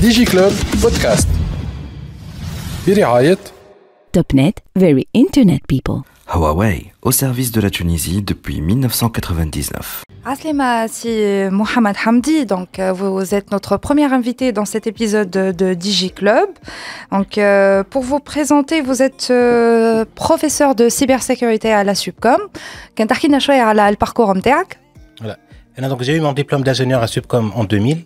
DigiClub Podcast. برعاية TopNet Very Internet People Huawei, au service de la Tunisie depuis 1999. Aslima si euh, Mohamed Hamdi, donc euh, vous êtes notre premier invité dans cet épisode de DigiClub. Donc euh, pour vous présenter, vous êtes professeur de cybersécurité à la Subcom. le parcours Voilà. donc j'ai eu mon diplôme d'ingénieur à Subcom en 2000.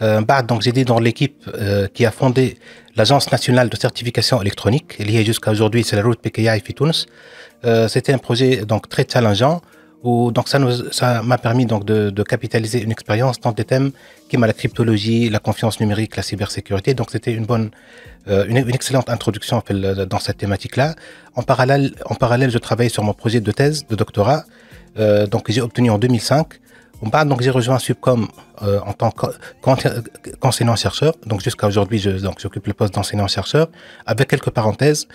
Euh, donc aidé dans l'équipe euh, qui a fondé l'Agence nationale de certification électronique, liée jusqu'à aujourd'hui, c'est la route PKI Fitouns. Euh, c'était un projet donc très challengeant. Où, donc ça nous, ça m'a permis donc de, de, capitaliser une expérience dans des thèmes qui m'a la cryptologie, la confiance numérique, la cybersécurité. Donc c'était une bonne, une, excellente introduction dans cette thématique-là. En parallèle, en parallèle, je travaille sur mon projet de thèse de doctorat. Euh, donc j'ai obtenu en 2005 donc j'ai rejoint Subcom euh, en tant qu'enseignant-chercheur. Donc jusqu'à aujourd'hui, je, donc j'occupe le poste d'enseignant-chercheur avec quelques parenthèses.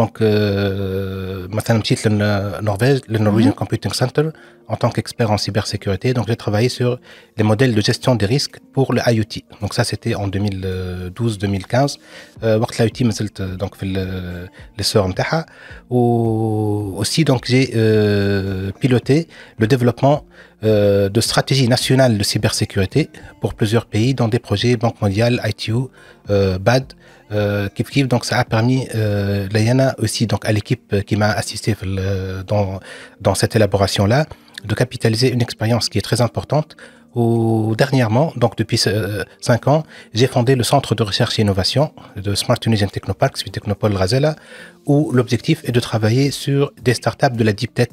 Donc, euh, maintenant, titre le Norvège, le Norwegian mhm. Computing Center, en tant qu'expert en cybersécurité. Donc, j'ai travaillé sur les modèles de gestion des risques pour le IoT. Donc, ça, c'était en 2012-2015. Euh, l'IoT, donc, l'essor Ou aussi, donc, j'ai piloté le développement euh, de stratégie nationale de cybersécurité pour plusieurs pays, dans des projets Banque mondiale, ITU, euh, BAD, euh, Kif Donc, ça a permis euh, Layana aussi, donc à l'équipe qui m'a assisté euh, dans, dans cette élaboration-là, de capitaliser une expérience qui est très importante où dernièrement, donc depuis 5 euh, ans, j'ai fondé le centre de recherche et innovation de Smart Tunisian Technopark, suis Technopole Razela, où l'objectif est de travailler sur des startups de la deep tech.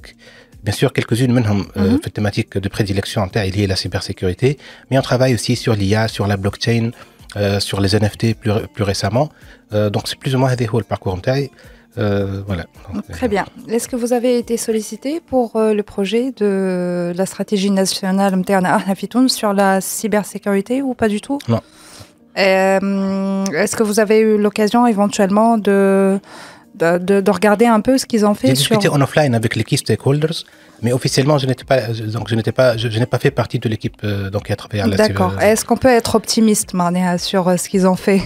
Bien sûr, quelques-unes, même euh, mhm. thématique thématiques de prédilection liée à la cybersécurité, mais on travaille aussi sur l'IA, sur la blockchain, euh, sur les NFT plus, récemment. donc, c'est plus ou moins un le parcours. en euh, voilà. Très bien. Est-ce que vous avez été sollicité pour euh, le projet de la stratégie nationale sur la cybersécurité ou pas du tout Non. Euh, est-ce que vous avez eu l'occasion éventuellement de, de, regarder un peu ce qu'ils ont fait J'ai discuté en offline avec les key stakeholders, mais officiellement, je n'étais pas, donc je n'étais pas, je, n'ai pas fait partie de l'équipe donc qui a à la D'accord. Est-ce qu'on peut être optimiste, Marnia, sur ce qu'ils ont fait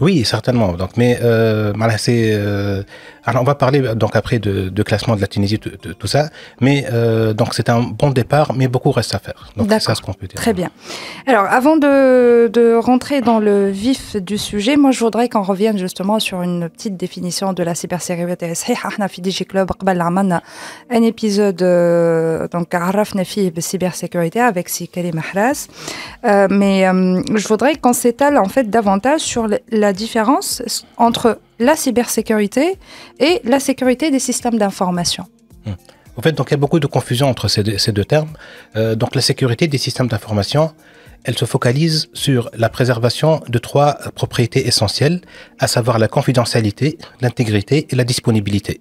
oui, certainement. Donc, mais euh, c'est euh, alors on va parler euh, donc après de, classement de la Tunisie, de, tout ça, mais euh, donc c'est un bon départ, mais beaucoup reste à faire. Donc ça ce qu'on Très bien. Alors avant de, rentrer dans le vif du sujet, moi je voudrais qu'on revienne justement sur une petite définition de la cybersécurité. احنا في un épisode كلوب euh, cybersécurité avec Sikali euh, mais je voudrais qu'on s'étale en fait davantage sur la différence entre la cybersécurité et la sécurité des systèmes d'information. Hmm. En fait, donc il y a beaucoup de confusion entre ces deux, termes. Euh, donc la sécurité des systèmes d'information, elle se focalise sur la préservation de trois propriétés essentielles, à savoir la confidentialité, l'intégrité et la disponibilité.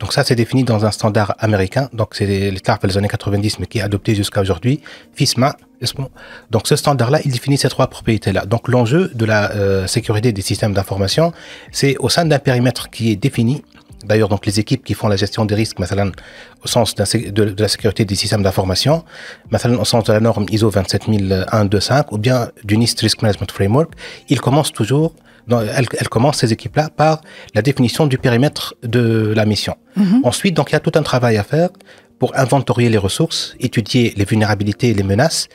Donc ça, c'est défini dans un standard américain. Donc c'est les TARP des années 90, mais qui est adopté jusqu'à aujourd'hui. FISMA. Donc ce standard-là, il définit ces trois propriétés-là. Donc l'enjeu de la euh, sécurité des systèmes d'information, c'est au sein d'un périmètre qui est défini. D'ailleurs, donc les équipes qui font la gestion des risques, مثلا, au sens de, la sécurité des systèmes d'information, مثلا, au sens de la norme ISO 27001 ou bien du NIST Risk Management Framework, ils commencent toujours elle, commence ces équipes-là par la définition du périmètre de la mission. Mhm. Ensuite, donc, il y a tout un travail à faire pour inventorier les ressources, étudier les vulnérabilités et les menaces,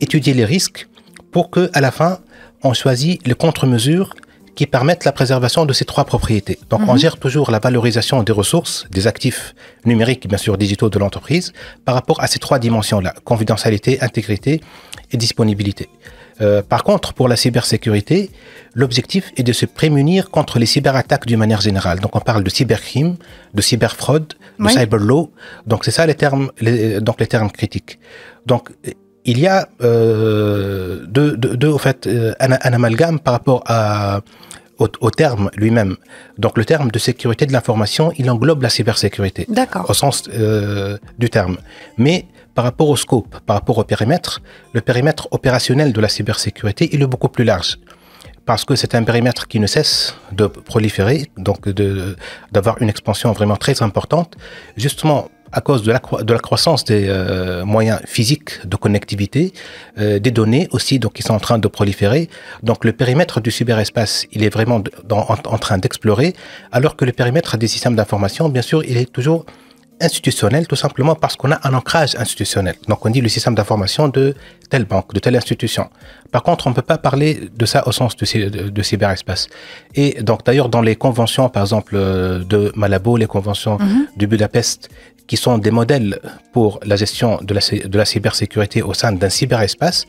étudier les risques, pour que, à la fin, on choisisse les contre-mesures qui permettent la préservation de ces trois propriétés. Donc, on mhm. gère toujours la valorisation des ressources, des actifs numériques, bien sûr, digitaux de l'entreprise, par rapport à ces trois dimensions-là confidentialité, intégrité et disponibilité. Euh, par contre, pour la cybersécurité, l'objectif est de se prémunir contre les cyberattaques d'une manière générale. Donc, on parle de cybercrime, de cyberfraude, de cyberlaw. Donc, c'est ça les termes, donc les termes critiques. Donc, il y a euh, deux, au fait, euh, un, amalgame par rapport à au, terme lui-même. Donc le terme de sécurité de l'information, il englobe la cybersécurité, au sens du terme. Mais par rapport au scope, par rapport au périmètre, le périmètre opérationnel de la cybersécurité il est beaucoup plus large parce que c'est un périmètre qui ne cesse de proliférer, donc d'avoir une expansion vraiment très importante, justement à cause de la, de la croissance des euh, moyens physiques de connectivité, euh, des données aussi, donc qui sont en train de proliférer. Donc le périmètre du cyberespace, il est vraiment en, train d'explorer, alors que le périmètre des systèmes d'information, bien sûr, il est toujours institutionnel tout simplement parce qu'on a un ancrage institutionnel. Donc on dit le système d'information de telle banque, de telle institution. Par contre, on ne peut pas parler de ça au sens de, cyberespace. Et donc d'ailleurs dans les conventions, par exemple euh, de Malabo, les conventions mhm. du de Budapest qui sont des modèles pour la gestion de la, de la cybersécurité au sein d'un cyberespace.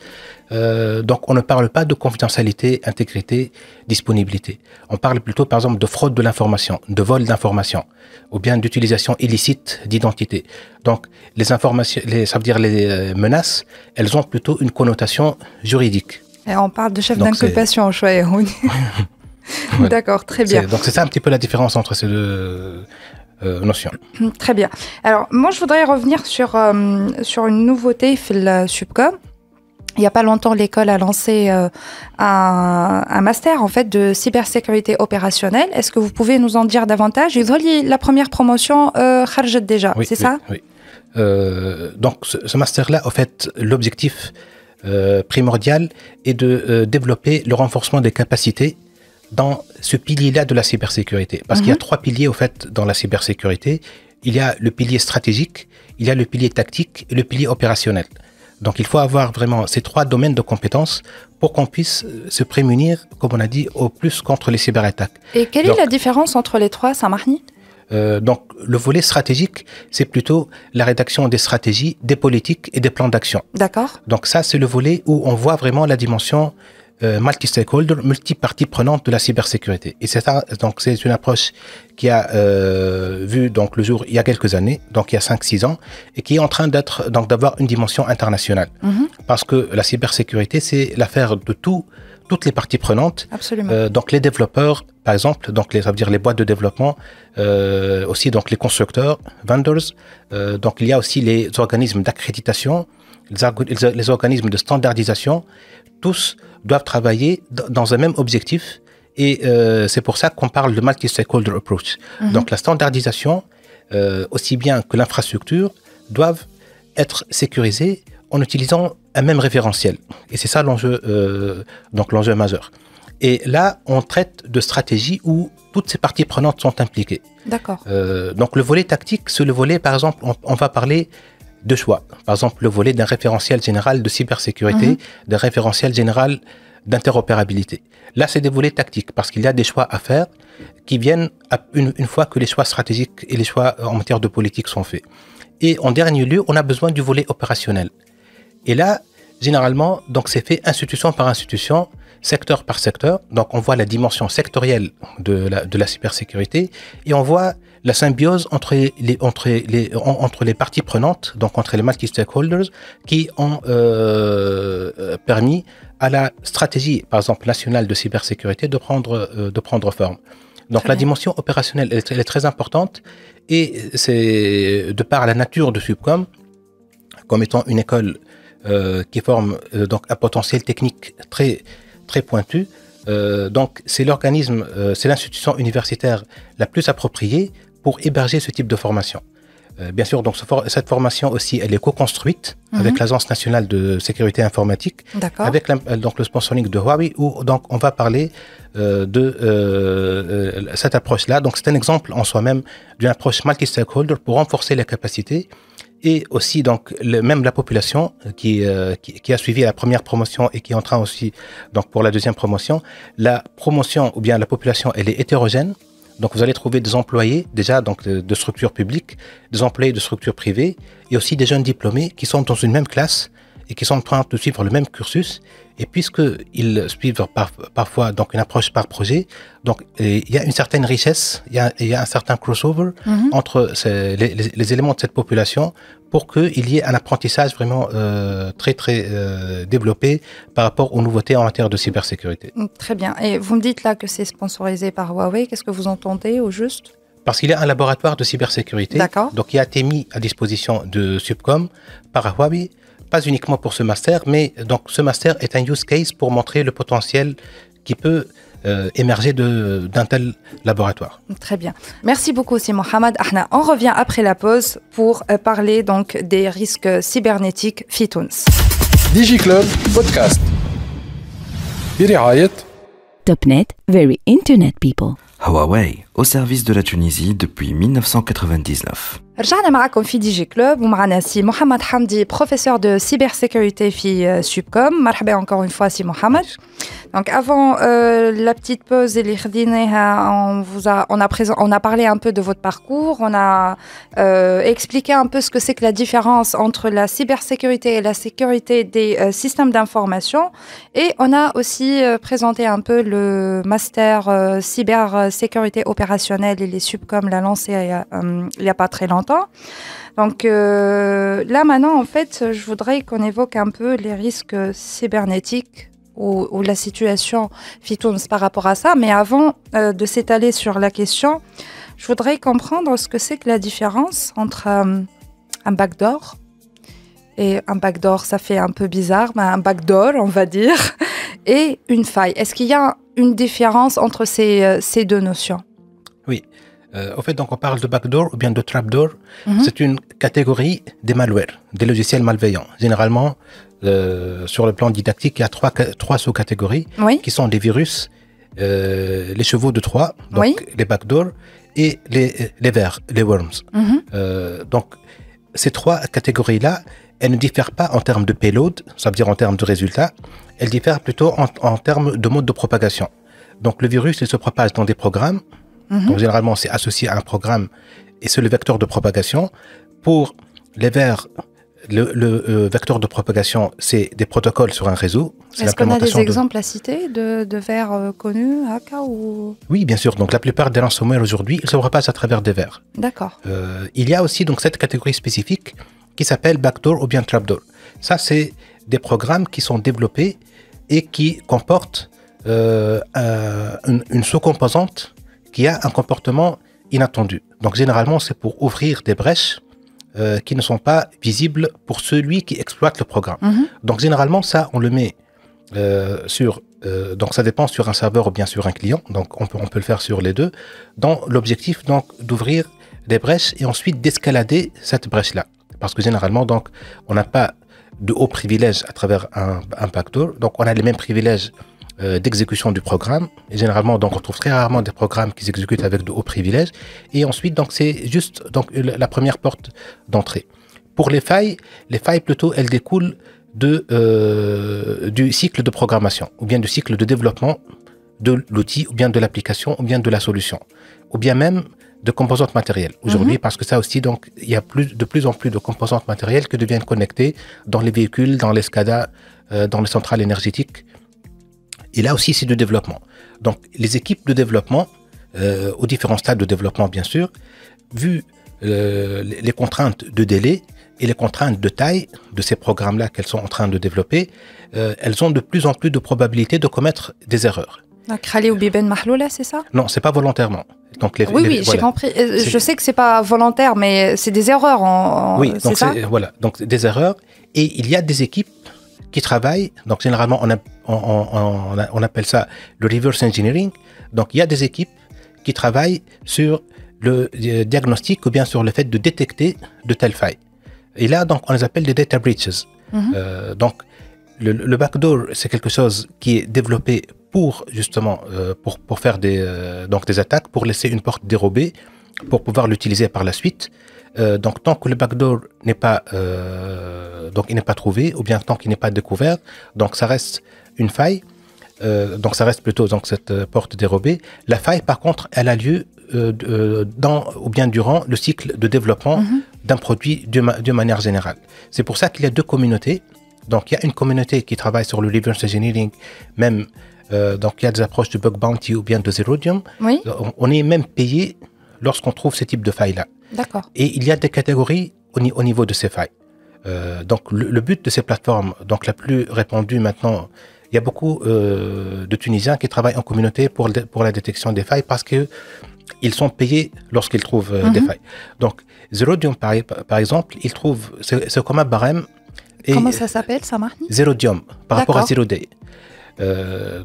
Euh, donc, on ne parle pas de confidentialité, intégrité, disponibilité. On parle plutôt, par exemple, de fraude de l'information, de vol d'information, ou bien d'utilisation illicite d'identité. Donc, les informations, les, ça veut dire les euh, menaces, elles ont plutôt une connotation juridique. Et on parle de chef d'inculpation, Chouaïrouni. D'accord, très bien. Donc, c'est ça un petit peu la différence entre ces deux euh, notion. Très bien. Alors, moi, je voudrais revenir sur, euh, sur une nouveauté, la euh, Subcom. Il n'y a pas longtemps, l'école a lancé un, un, master en fait de cybersécurité opérationnelle. Est-ce que vous pouvez nous en dire davantage La première promotion, euh, déjà, c'est ça Oui. donc, ce, ce master-là, en fait, l'objectif primordial est de développer le renforcement des capacités dans ce pilier-là de la cybersécurité. Parce qu'il y a mhm. trois piliers, au fait, dans la cybersécurité. Il y a le pilier stratégique, il y a le pilier tactique et le pilier opérationnel. Donc il faut avoir vraiment ces trois domaines de compétences pour qu'on puisse euh, se prémunir, comme on a dit, au plus contre les cyberattaques. Et quelle est la différence entre les trois, Saint-Marni euh, donc, le volet stratégique, c'est plutôt la rédaction des stratégies, des politiques et des plans d'action. D'accord. Donc ça, c'est le volet où on voit vraiment la dimension euh, multi-stakeholder, multi-parties prenantes de la cybersécurité. Et c'est ça, donc c'est une approche qui a euh, vu donc le jour il y a quelques années, donc il y a 5-6 ans, et qui est en train d'être donc d'avoir une dimension internationale. Mhm. Parce que la cybersécurité, c'est l'affaire de tout, toutes les parties prenantes. Euh, donc les développeurs, par exemple, donc les, ça veut dire les boîtes de développement, aussi donc les constructeurs, vendors. donc il y a aussi les organismes d'accréditation, les, organismes de standardisation. Tous doivent travailler dans un même objectif. Et euh, c'est pour ça qu'on parle de multi-stakeholder approach. Mhm. Donc la standardisation, euh, aussi bien que l'infrastructure, doivent être sécurisées en utilisant un même référentiel. Et c'est ça l'enjeu, euh, donc l'enjeu majeur. Et là, on traite de stratégie où toutes ces parties prenantes sont impliquées. D'accord. donc le volet tactique, c'est le volet, par exemple, on va parler de choix. Par exemple, le volet d'un référentiel général de cybersécurité, mhm. d'un référentiel général d'interopérabilité. Là, c'est des volets tactiques parce qu'il y a des choix à faire qui viennent une, fois que les choix stratégiques et les choix en matière de politique sont faits. Et en dernier lieu, on a besoin du volet opérationnel. Et là, généralement, donc c'est fait institution par institution, secteur par secteur. Donc on voit la dimension sectorielle de la, de la cybersécurité et on voit la symbiose entre les, entre les, entre les parties prenantes, donc entre les multi-stakeholders, qui ont euh, euh, permis à la stratégie, par exemple, nationale de cybersécurité de prendre, euh, de prendre forme. Donc la dimension opérationnelle elle, est, très importante et c'est de par la nature de Subcom, comme étant une école qui forme donc un potentiel technique très, très pointu, donc, c'est l'organisme, c'est l'institution universitaire la plus appropriée pour héberger ce type de formation. Euh, bien sûr, donc cette formation aussi, elle est co-construite mhm. avec l'Agence nationale de sécurité informatique, avec euh, donc le sponsoring de Huawei, où donc on va parler euh, de cette approche-là. Donc c'est un exemple en soi-même d'une approche multi-stakeholder pour renforcer les capacités et aussi donc le, même la population qui, qui, a suivi la première promotion et qui est en train aussi donc pour la deuxième promotion la promotion ou bien la population elle est hétérogène donc vous allez trouver des employés déjà donc de, structures publiques, des employés de structures privées et aussi des jeunes diplômés qui sont dans une même classe et qui sont en train de suivre le même cursus. Et puisqu'ils suivent parfois donc une approche par projet, donc il y a une certaine richesse, il y a, un certain crossover mhm. entre les, éléments de cette population pour qu'il y ait un apprentissage vraiment euh, très très euh, développé par rapport aux nouveautés en matière de cybersécurité. Mm, très bien. Et vous me dites là que c'est sponsorisé par Huawei. Qu'est-ce que vous entendez au juste parce qu'il y a un laboratoire de cybersécurité donc qui a été mis à disposition de Subcom par Huawei, pas uniquement pour ce master, mais donc ce master est un use case pour montrer le potentiel qui peut euh, émerger d'un tel laboratoire. Très bien. Merci beaucoup, Simon Mohamed Ahna. On revient après la pause pour euh, parler donc des risques cybernétiques Digi DigiClub Podcast. top net very internet people we? au service de la Tunisie depuis 1999. رجعنا معكم في دي جي كلوب ومعنا سي محمد حمدي بروفيسور دو سيبر سيكوريتي encore une fois سي محمد donc avant euh, la petite pause et خديناها hein, on vous a on a présent, on a parlé un peu de votre parcours on a euh, expliqué un peu ce que c'est que la différence entre la cybersécurité et la sécurité des euh, systèmes d'information et on a aussi présenté un peu le master cybersécurité opérationnelle et les subcoms l'a lancé il n'y euh, a, pas très longtemps. Donc euh, là maintenant, en fait, je voudrais qu'on évoque un peu les risques cybernétiques ou, la situation Phytons par rapport à ça. Mais avant euh, de s'étaler sur la question, je voudrais comprendre ce que c'est que la différence entre un backdoor et un backdoor, ça fait un peu bizarre, mais un backdoor, on va dire, et une faille. Est-ce qu'il y a une différence entre ces, ces deux notions euh, au fait, donc on parle de backdoor ou bien de trapdoor. Mhm. C'est une catégorie des malwares, des logiciels malveillants. Généralement, euh, sur le plan didactique, il y a trois, sous-catégories qui sont des virus, euh, les chevaux de Troie, donc les backdoors, et les, verts, vers, les worms. Mhm. donc, ces trois catégories-là, elles ne diffèrent pas en termes de payload, ça veut dire en termes de résultats, elles diffèrent plutôt en, en termes de mode de propagation. Donc, le virus, il se propage dans des programmes, donc mhm. généralement, c'est associé à un programme et c'est le vecteur de propagation. Pour les vers. le, euh, vecteur de propagation, c'est des protocoles sur un réseau. Est-ce qu'on a des exemples à citer de, de vers euh, connus, à ou... Oui, bien sûr. Donc la plupart des ransomware aujourd'hui, ils se repassent à travers des vers. D'accord. Euh, il y a aussi donc cette catégorie spécifique qui s'appelle backdoor ou bien trapdoor. Ça, c'est des programmes qui sont développés et qui comportent une sous-composante a un comportement inattendu. Donc généralement, c'est pour ouvrir des brèches euh, qui ne sont pas visibles pour celui qui exploite le programme. Mhm. Donc généralement, ça, on le met euh, sur... Euh, donc ça dépend sur un serveur ou bien sur un client. Donc on peut, on peut le faire sur les deux. Dans l'objectif, donc, d'ouvrir des brèches et ensuite d'escalader cette brèche-là. Parce que généralement, donc, on n'a pas de hauts privilèges à travers un, un Donc on a les mêmes privilèges euh, d'exécution du programme. Et généralement, donc, on trouve très rarement des programmes qui s'exécutent avec de hauts privilèges. Et ensuite, donc, c'est juste donc, la première porte d'entrée. Pour les failles, les failles plutôt, elles découlent de, euh, du cycle de programmation ou bien du cycle de développement de l'outil ou bien de l'application ou bien de la solution ou bien même de composantes matérielles mhm. aujourd'hui parce que ça aussi donc il y a plus de plus en plus de composantes matérielles qui deviennent connectées dans les véhicules dans les SCADA euh, dans les centrales énergétiques et là aussi, c'est du développement. Donc, les équipes de développement, euh, aux différents stades de développement, bien sûr, vu euh, les contraintes de délai et les contraintes de taille de ces programmes-là qu'elles sont en train de développer, euh, elles ont de plus en plus de probabilités de commettre des erreurs. Cralé ah, ou Biben Mahloula, c'est ça Non, c'est pas volontairement. Donc les, oui, oui, j'ai compris. Je sais que c'est pas volontaire, mais c'est des erreurs. En, en oui, donc voilà, donc des erreurs. Et il y a des équipes qui travaillent. Donc, généralement, on, on, on, appelle ça le reverse engineering. Donc, il y a des équipes qui travaillent sur le euh, diagnostic ou bien sur le fait de détecter de telles failles. Et là, donc, on les appelle des data breaches. Mhm. Euh, donc, le, backdoor, c'est quelque chose qui est développé pour justement euh, pour, pour, faire des, donc des attaques, pour laisser une porte dérobée, pour pouvoir l'utiliser par la suite. Euh, donc, tant que le backdoor n'est pas, euh, donc il n'est pas trouvé, ou bien tant qu'il n'est pas découvert, donc ça reste une faille. Euh, donc, ça reste plutôt donc cette porte dérobée. La faille, par contre, elle a lieu dans ou bien durant le cycle de développement mhm. d'un produit de, manière générale. C'est pour ça qu'il y a deux communautés. Donc, il y a une communauté qui travaille sur le reverse engineering, même donc, il y a des approches de bug bounty ou bien de zerodium. On est même payé lorsqu'on trouve ce type de faille-là. Et il y a des catégories au, niveau de ces failles. Euh, donc le, but de ces plateformes, donc la plus répandue maintenant, il y a beaucoup euh, de Tunisiens qui travaillent en communauté pour, pour la détection des failles parce que ils sont payés lorsqu'ils trouvent euh, des mhm. failles. Donc Zerodium par, exemple, ils trouvent c'est comme un barème. Et Comment ça s'appelle ça, Martin Zerodium par rapport à Zero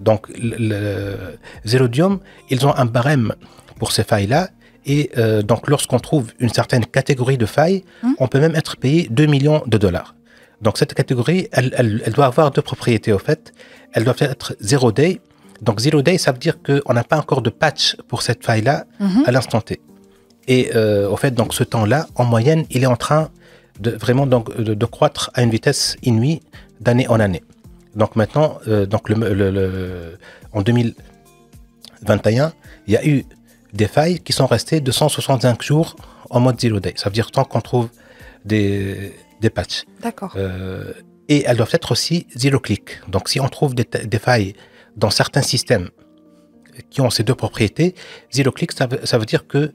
donc le, Zerodium, ils ont un barème pour ces failles-là et euh, donc, lorsqu'on trouve une certaine catégorie de faille, hum. on peut même être payé 2 millions de dollars. Donc, cette catégorie, elle, doit avoir deux propriétés, au fait. Elle doit être zero day. Donc, zero day, ça veut dire qu'on n'a pas encore de patch pour cette faille-là mhm. à l'instant T. Et euh, au fait, donc, ce temps-là, en moyenne, il est en train de vraiment donc, de, croître à une vitesse inouïe d'année en année. Donc, maintenant, euh, donc le, en 2021, il y a eu des failles qui sont restées 265 jours en mode zero day. Ça veut dire tant qu'on trouve des, des patchs. D'accord. Euh, et elles doivent être aussi zero click. Donc si on trouve des, des failles dans certains systèmes qui ont ces deux propriétés, zero click, ça veut, dire que euh,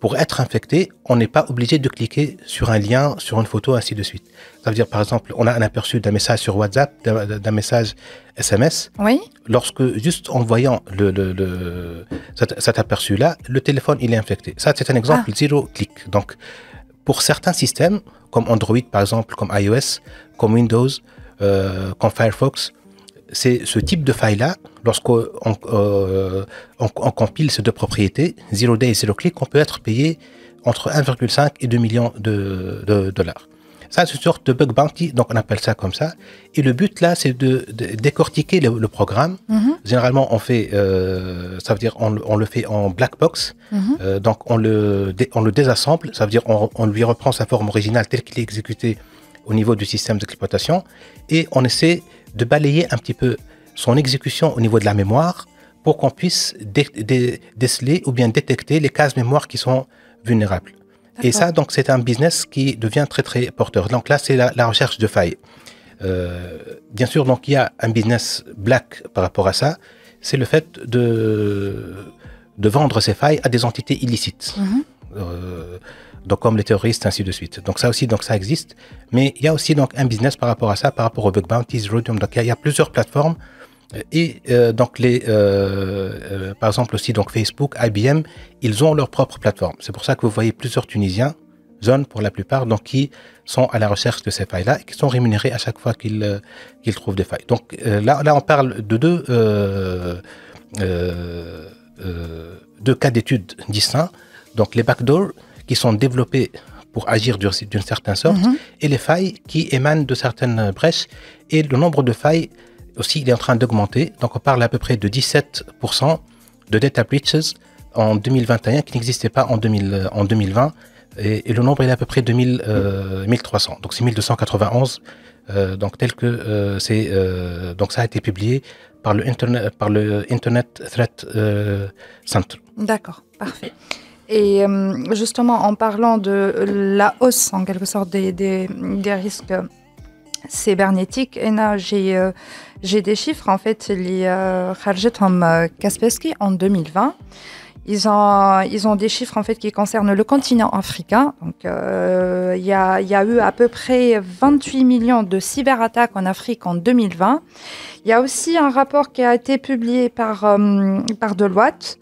pour être infecté, on n'est pas obligé de cliquer sur un lien, sur une photo, ainsi de suite. Ça veut dire, par exemple, on a un aperçu d'un message sur WhatsApp, d'un message SMS. Oui. Lorsque, juste en voyant le, cet, aperçu-là, le téléphone, il est infecté. Ça, c'est un exemple zero ah. click. Donc, pour certains systèmes, comme Android, par exemple, comme iOS, comme Windows, euh, comme Firefox, c'est ce type de faille-là, lorsqu'on euh, on, compile ces deux propriétés, zero day et zero click, on peut être payé entre 1,5 et 2 millions de, dollars. Ça, c'est une sorte de bug bounty, donc on appelle ça comme ça. Et le but là, c'est de, décortiquer le, programme. Mhm. Généralement, on fait, euh, ça veut dire on, le fait en black box. Mhm. Euh, donc on le, on le désassemble, ça veut dire on, lui reprend sa forme originale telle qu'il est exécuté au niveau du système d'exploitation et on essaie de balayer un petit peu son exécution au niveau de la mémoire pour qu'on puisse déceler ou bien détecter les cases mémoire qui sont vulnérables. Et ça, donc, c'est un business qui devient très, très porteur. Donc là, c'est la, recherche de failles. Euh, bien sûr, donc, il y a un business black par rapport à ça. C'est le fait de, de vendre ces failles à des entités illicites. Mm-hmm. Euh, comme les terroristes, ainsi de suite. Donc ça aussi, donc ça existe. Mais il y a aussi donc un business par rapport à ça, par rapport au bug bounties, Donc il y, a plusieurs plateformes. Et euh, donc les, euh, euh, par exemple aussi donc Facebook, IBM, ils ont leur propre plateforme. C'est pour ça que vous voyez plusieurs Tunisiens, zones pour la plupart, donc qui sont à la recherche de ces failles-là et qui sont rémunérés à chaque fois qu'ils trouvent des failles. Donc là, là, on parle de deux, deux cas d'études distincts. Donc les backdoors, qui sont développés pour agir d'une certaine sorte, mhm. et les failles qui émanent de certaines brèches. Et le nombre de failles aussi, il est en train d'augmenter. Donc on parle à peu près de 17% de data breaches en 2021 qui n'existaient pas en, 2000, en 2020. Et, le nombre est à peu près de 1300. Euh, donc c'est 1291. Euh, donc tel que euh, c'est donc ça a été publié par le internet par le Internet Threat Center. D'accord, parfait. Et euh, justement, en parlant de la hausse, en quelque sorte, des, des, risques cybernétiques, j'ai euh, j'ai des chiffres, en fait, les Kharjetom euh, Kaspersky en 2020. Ils ont, ils ont des chiffres en fait qui concernent le continent africain. Donc, il y, a, y, a, eu à peu près 28 millions de cyberattaques en Afrique en 2020. Il y a aussi un rapport qui a été publié par, par Deloitte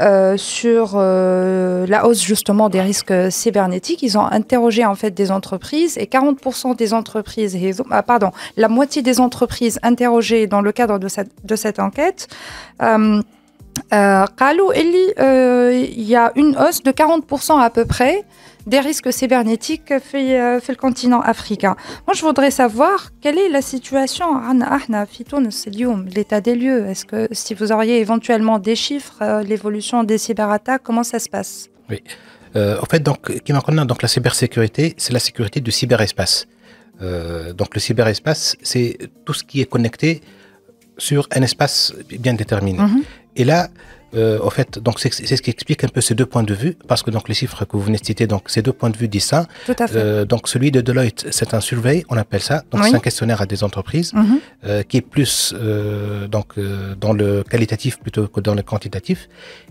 euh, sur euh, la hausse justement des risques cybernétiques. Ils ont interrogé en fait des entreprises et 40% des entreprises, ah, pardon, la moitié des entreprises interrogées dans le cadre de cette, de cette enquête. Euh, il y a une hausse de 40% à peu près des risques cybernétiques euh, fait, le continent africain. Moi, je voudrais savoir quelle est la situation l'état des lieux. Est-ce que si vous auriez éventuellement des chiffres, euh, l'évolution des cyberattaques, comment ça se passe Oui. Euh, en fait, donc, donc la cybersécurité, c'est la sécurité du cyberespace. donc le cyberespace, c'est tout ce qui est connecté sur un espace bien déterminé. Mhm. Et là, euh, fait, donc c'est ce qui explique un peu ces deux points de vue, parce que donc les chiffres que vous venez de citer, donc ces deux points de vue disent ça. Euh, donc celui de Deloitte, c'est un survey, on appelle ça. Donc c'est un questionnaire à des entreprises mhm. euh, qui est plus donc dans le qualitatif plutôt que dans le quantitatif.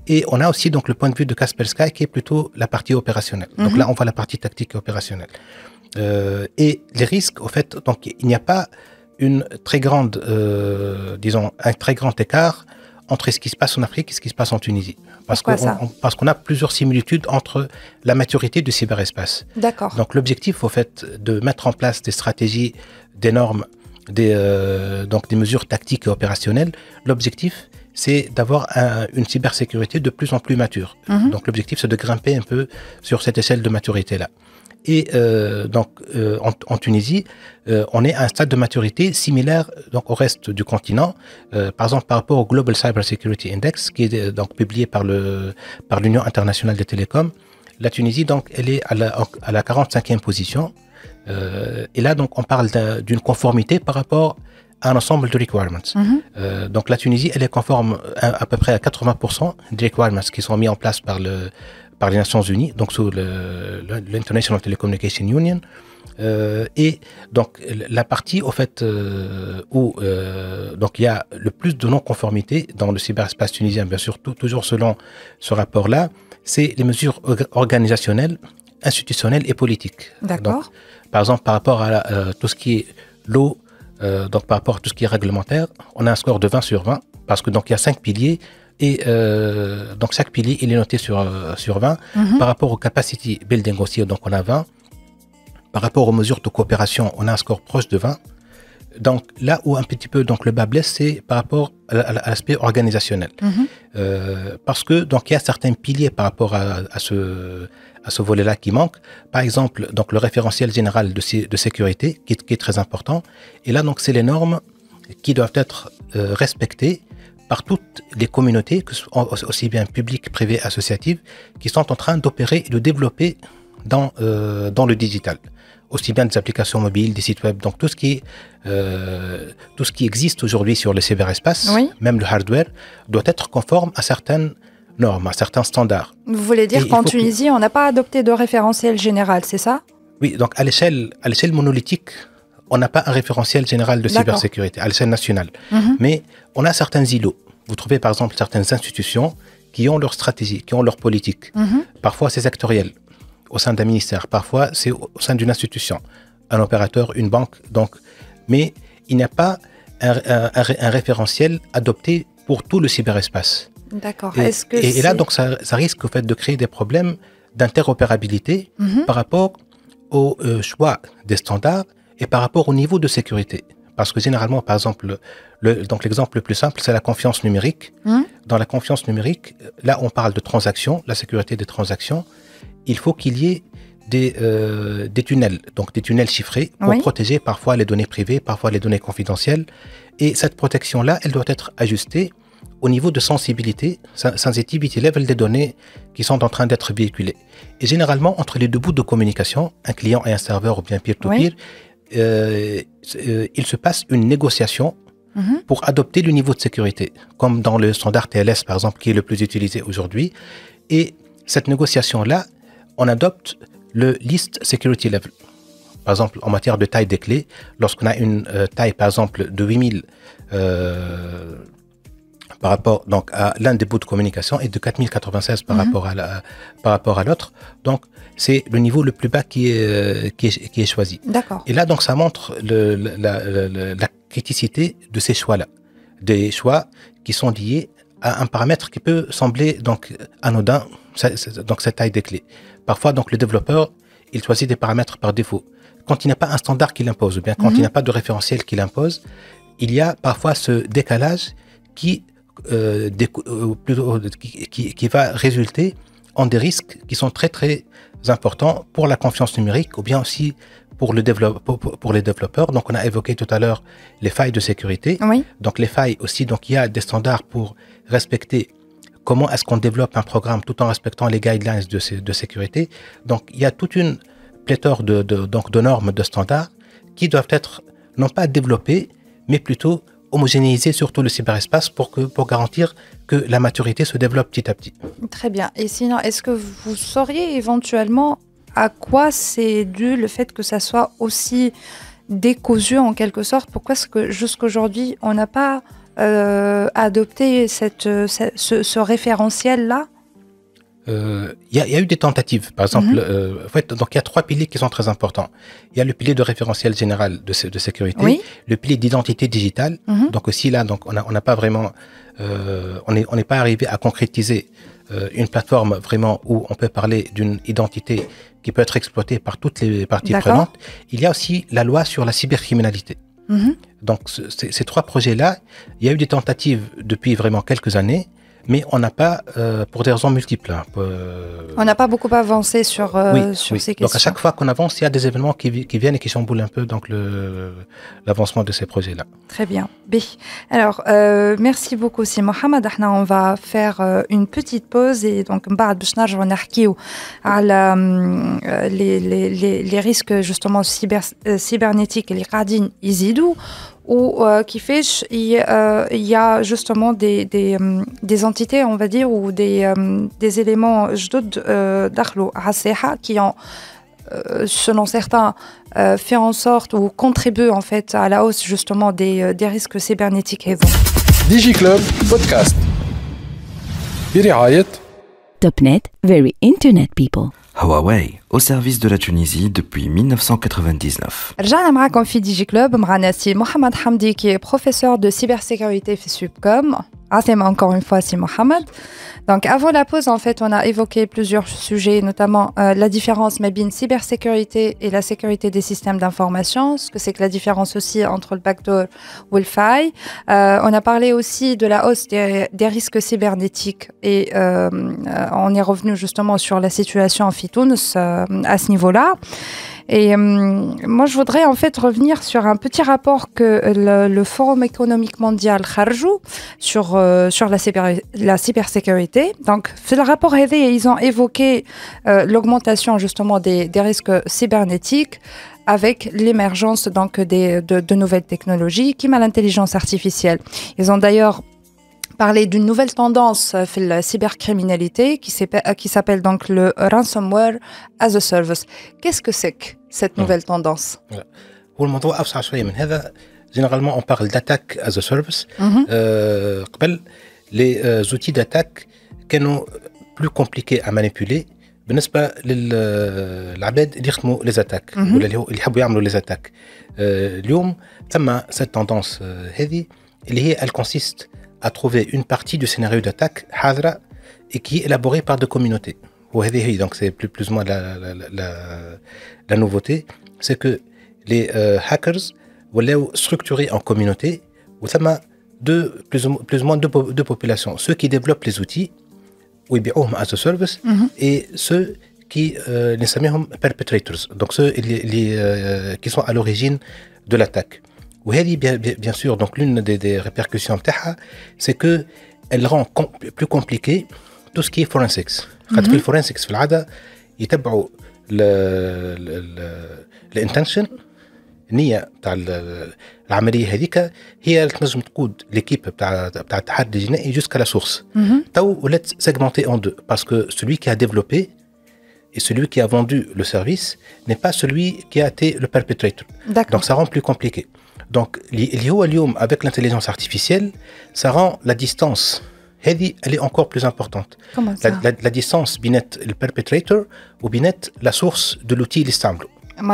Et on a aussi donc le point de vue de Kaspersky qui est plutôt la partie opérationnelle. Donc mhm. là, on voit la partie tactique et opérationnelle. et les risques, au fait, donc il n'y a pas une très grande, disons, un très grand écart entre ce qui se passe en Afrique et ce qui se passe en Tunisie. Parce qu'on a plusieurs similitudes entre la maturité du cyberespace. D'accord. Donc l'objectif, au fait, de mettre en place des stratégies, des normes, des, euh, donc des mesures tactiques et opérationnelles, l'objectif, c'est d'avoir une cybersécurité de plus en plus mature. Mhm. Donc l'objectif, c'est de grimper un peu sur cette échelle de maturité-là. Et euh, donc, euh, en, Tunisie, euh, on est à un stade de maturité similaire donc, au reste du continent. par exemple, par rapport au Global Cyber Security Index, qui est donc publié par l'Union par internationale des télécoms, la Tunisie, donc, elle est à la, 45e position. et là, donc, on parle d'une conformité par rapport à un ensemble de requirements. Mm-hmm. donc la Tunisie, elle est conforme à peu près à 80% des requirements qui sont mis en place par le, par les Nations Unies, donc sous l'International Telecommunication Union. Euh, et donc la partie au fait euh, où euh, donc il y a le plus de non-conformité dans le cyberespace tunisien, bien sûr, toujours selon ce rapport-là, c'est les mesures organisationnelles, institutionnelles et politiques. D'accord. Par exemple, par rapport à tout ce qui est l'eau, donc par rapport à tout ce qui est réglementaire, on a un score de 20 sur 20 parce que donc il y a cinq piliers et euh, donc, chaque pilier, il est noté sur, euh, sur 20. Mhm. Par rapport au capacity building aussi, donc on a 20. Par rapport aux mesures de coopération, on a un score proche de 20. Donc là où un petit peu donc le bas blesse, c'est par rapport à l'aspect organisationnel, mhm. euh, parce que donc il y a certains piliers par rapport à, ce à ce volet-là qui manque. Par exemple, donc le référentiel général de, de sécurité qui est, très important. Et là donc c'est les normes qui doivent être respectées par toutes les communautés, aussi bien publiques, privées, associatives, qui sont en train d'opérer et de développer dans, euh, dans le digital. Aussi bien des applications mobiles, des sites web, donc tout ce qui, euh, tout ce qui existe aujourd'hui sur le cyberespace, même le hardware, doit être conforme à certaines normes, à certains standards. Vous voulez dire qu'en Tunisie, on n'a pas adopté de référentiel général, c'est ça Oui, donc à l'échelle monolithique on n'a pas un référentiel général de cybersécurité à l'échelle nationale. Mhm. Mais on a certains îlots. Vous trouvez par exemple certaines institutions qui ont leur stratégie, qui ont leur politique. Mhm. Parfois c'est sectoriel au sein d'un ministère, parfois c'est au sein d'une institution, un opérateur, une banque. Donc, mais il n'y a pas un, référentiel adopté pour tout le cyberespace. D'accord. Et, là donc ça, risque au fait de créer des problèmes d'interopérabilité mhm. par rapport au euh, choix des standards et par rapport au niveau de sécurité. Parce que généralement, par exemple, donc l'exemple le plus simple, c'est la confiance numérique. Hein? Dans la confiance numérique, là, on parle de transactions, la sécurité des transactions. Il faut qu'il y ait des, euh, tunnels, donc des tunnels chiffrés pour protéger parfois les données privées, parfois les données confidentielles. Et cette protection-là, elle doit être ajustée au niveau de sensibilité, sensitivity level des données qui sont en train d'être véhiculées. Et généralement, entre les deux bouts de communication, un client et un serveur ou bien peer-to-peer, euh, euh, il se passe une négociation mm-hmm. pour adopter le niveau de sécurité, comme dans le standard TLS par exemple, qui est le plus utilisé aujourd'hui. Et cette négociation-là, on adopte le List Security Level. Par exemple, en matière de taille des clés, lorsqu'on a une euh, taille par exemple de 8000 par rapport donc, à l'un des bouts de communication et de 4096 par, mhm. rapport à par rapport à l'autre. Donc, c'est le niveau le plus bas qui est, qui est, choisi. Et là, donc, ça montre la, la, criticité de ces choix-là. Des choix qui sont liés à un paramètre qui peut sembler donc anodin, donc cette taille des clés. Parfois, donc le développeur, il choisit des paramètres par défaut. Quand il n'a pas un standard qui l'impose, ou bien quand il mhm. n'a pas de référentiel qui l'impose, il y a parfois ce décalage qui euh, euh, euh, qui, va résulter en des risques qui sont très très importants pour la confiance numérique ou bien aussi pour, le pour les développeurs. Donc on a évoqué tout à l'heure les failles de sécurité. Donc les failles aussi, donc il y a des standards pour respecter comment est-ce qu'on développe un programme tout en respectant les guidelines de, sécurité. Donc il y a toute une pléthore de, de, donc, de normes, de standards qui doivent être non pas développées, mais plutôt homogénéiser surtout le cyberespace pour, que, pour garantir que la maturité se développe petit à petit. Très bien. Et sinon, est-ce que vous sauriez éventuellement à quoi c'est dû le fait que ça soit aussi décousu en quelque sorte Pourquoi est-ce que jusqu'aujourd'hui, on n'a pas euh, adopté euh, ce référentiel-là euh, il euh, y, y, a eu des tentatives. Par exemple, mhm. euh, en fait, donc il y a trois piliers qui sont très importants. Il y a le pilier de référentiel général de, de sécurité, le pilier d'identité digitale. Mhm. Donc aussi là, donc on n'a on pas vraiment, euh, on n'est on pas arrivé à concrétiser euh, une plateforme vraiment où on peut parler d'une identité qui peut être exploitée par toutes les parties prenantes. Il y a aussi la loi sur la cybercriminalité. Mhm. Donc ces trois projets-là, il y a eu des tentatives depuis vraiment quelques années mais on n'a pas, euh, pour des raisons multiples. Hein, euh, on n'a pas beaucoup avancé sur, euh, ces questions. Donc à chaque fois qu'on avance, il y a des événements qui, viennent et qui chamboulent un peu donc l'avancement de ces projets-là. Très bien. Alors merci beaucoup, si Mohamed. On va faire une petite pause et donc je vais narquer hum, les, les, les, les risques justement cyber, cybernétiques et les radines, ils ou euh, qui fait euh, il, y a justement des, des, euh, des, entités, on va dire, ou des, des éléments jdod d'Akhlo, qui ont, selon certains, fait en sorte ou contribuent en fait à la hausse justement des, des risques cybernétiques et DigiClub Podcast. top توب very very people. Huawei au service de la Tunisie depuis 1999. Jean Amrak en دي Club, Mohamed Mohamed Hamdi qui est professeur de cybersécurité chez moi encore une fois, c'est Mohamed. Donc, avant la pause, en fait, on a évoqué plusieurs sujets, notamment euh, la différence mais bien, cybersécurité et la sécurité des systèmes d'information, ce que c'est que la différence aussi entre le backdoor ou le euh, on a parlé aussi de la hausse des, risques cybernétiques et euh, on est revenu justement sur la situation en Fitounes à ce niveau-là. Et euh, moi, je voudrais en fait revenir sur un petit rapport que euh, le, Forum économique mondial Kharjou sur, euh, sur la, cyber, la cybersécurité. Donc, c'est le rapport aidé et ils ont évoqué l'augmentation justement des, des risques cybernétiques avec l'émergence donc des, de, nouvelles technologies, qui m'a l'intelligence artificielle. Ils ont d'ailleurs parler d'une nouvelle tendance dans euh, la cybercriminalité euh, qui s'appelle donc le ransomware as a service. Qu'est-ce que c'est que cette hmm. nouvelle tendance généralement on parle d'attaque as a service mhm. euh, les outils d'attaque sont plus compliqués à manipuler n'est-ce pas يخدموا les زاتاك ولا اللي يحبوا يعملوا لي cette اليوم ثم سيت tendance هذه a trouver une partie du scénario d'attaque, Hadra, et qui est élaborée par deux communautés. Donc c'est plus, plus ou moins la, nouveauté, c'est que les euh, hackers voulaient structurer en communauté, ou ça m'a deux, plus, ou, moins deux, populations, ceux qui développent les outils, home as a service, mhm. et ceux qui euh, les perpetrators, donc ceux euh, qui sont à l'origine de l'attaque. Bien sûr, donc l'une des répercussions de Taha, c'est qu'elle rend plus compliqué tout ce qui est forensics. Quand mhm. que le forensics, il y l'intention, il y a l'améliorat, il y l'équipe de Taha de Gine jusqu'à la source. Donc, tu segmenté en deux parce que celui qui a développé et celui qui a vendu le service n'est pas celui qui a été le perpétrateur. Donc, ça rend plus compliqué. Donc, avec l'intelligence artificielle, ça rend la distance elle est encore plus importante. Comment ça? La, distance binette le perpetrator ou la source de l'outil l'istamble. Euh,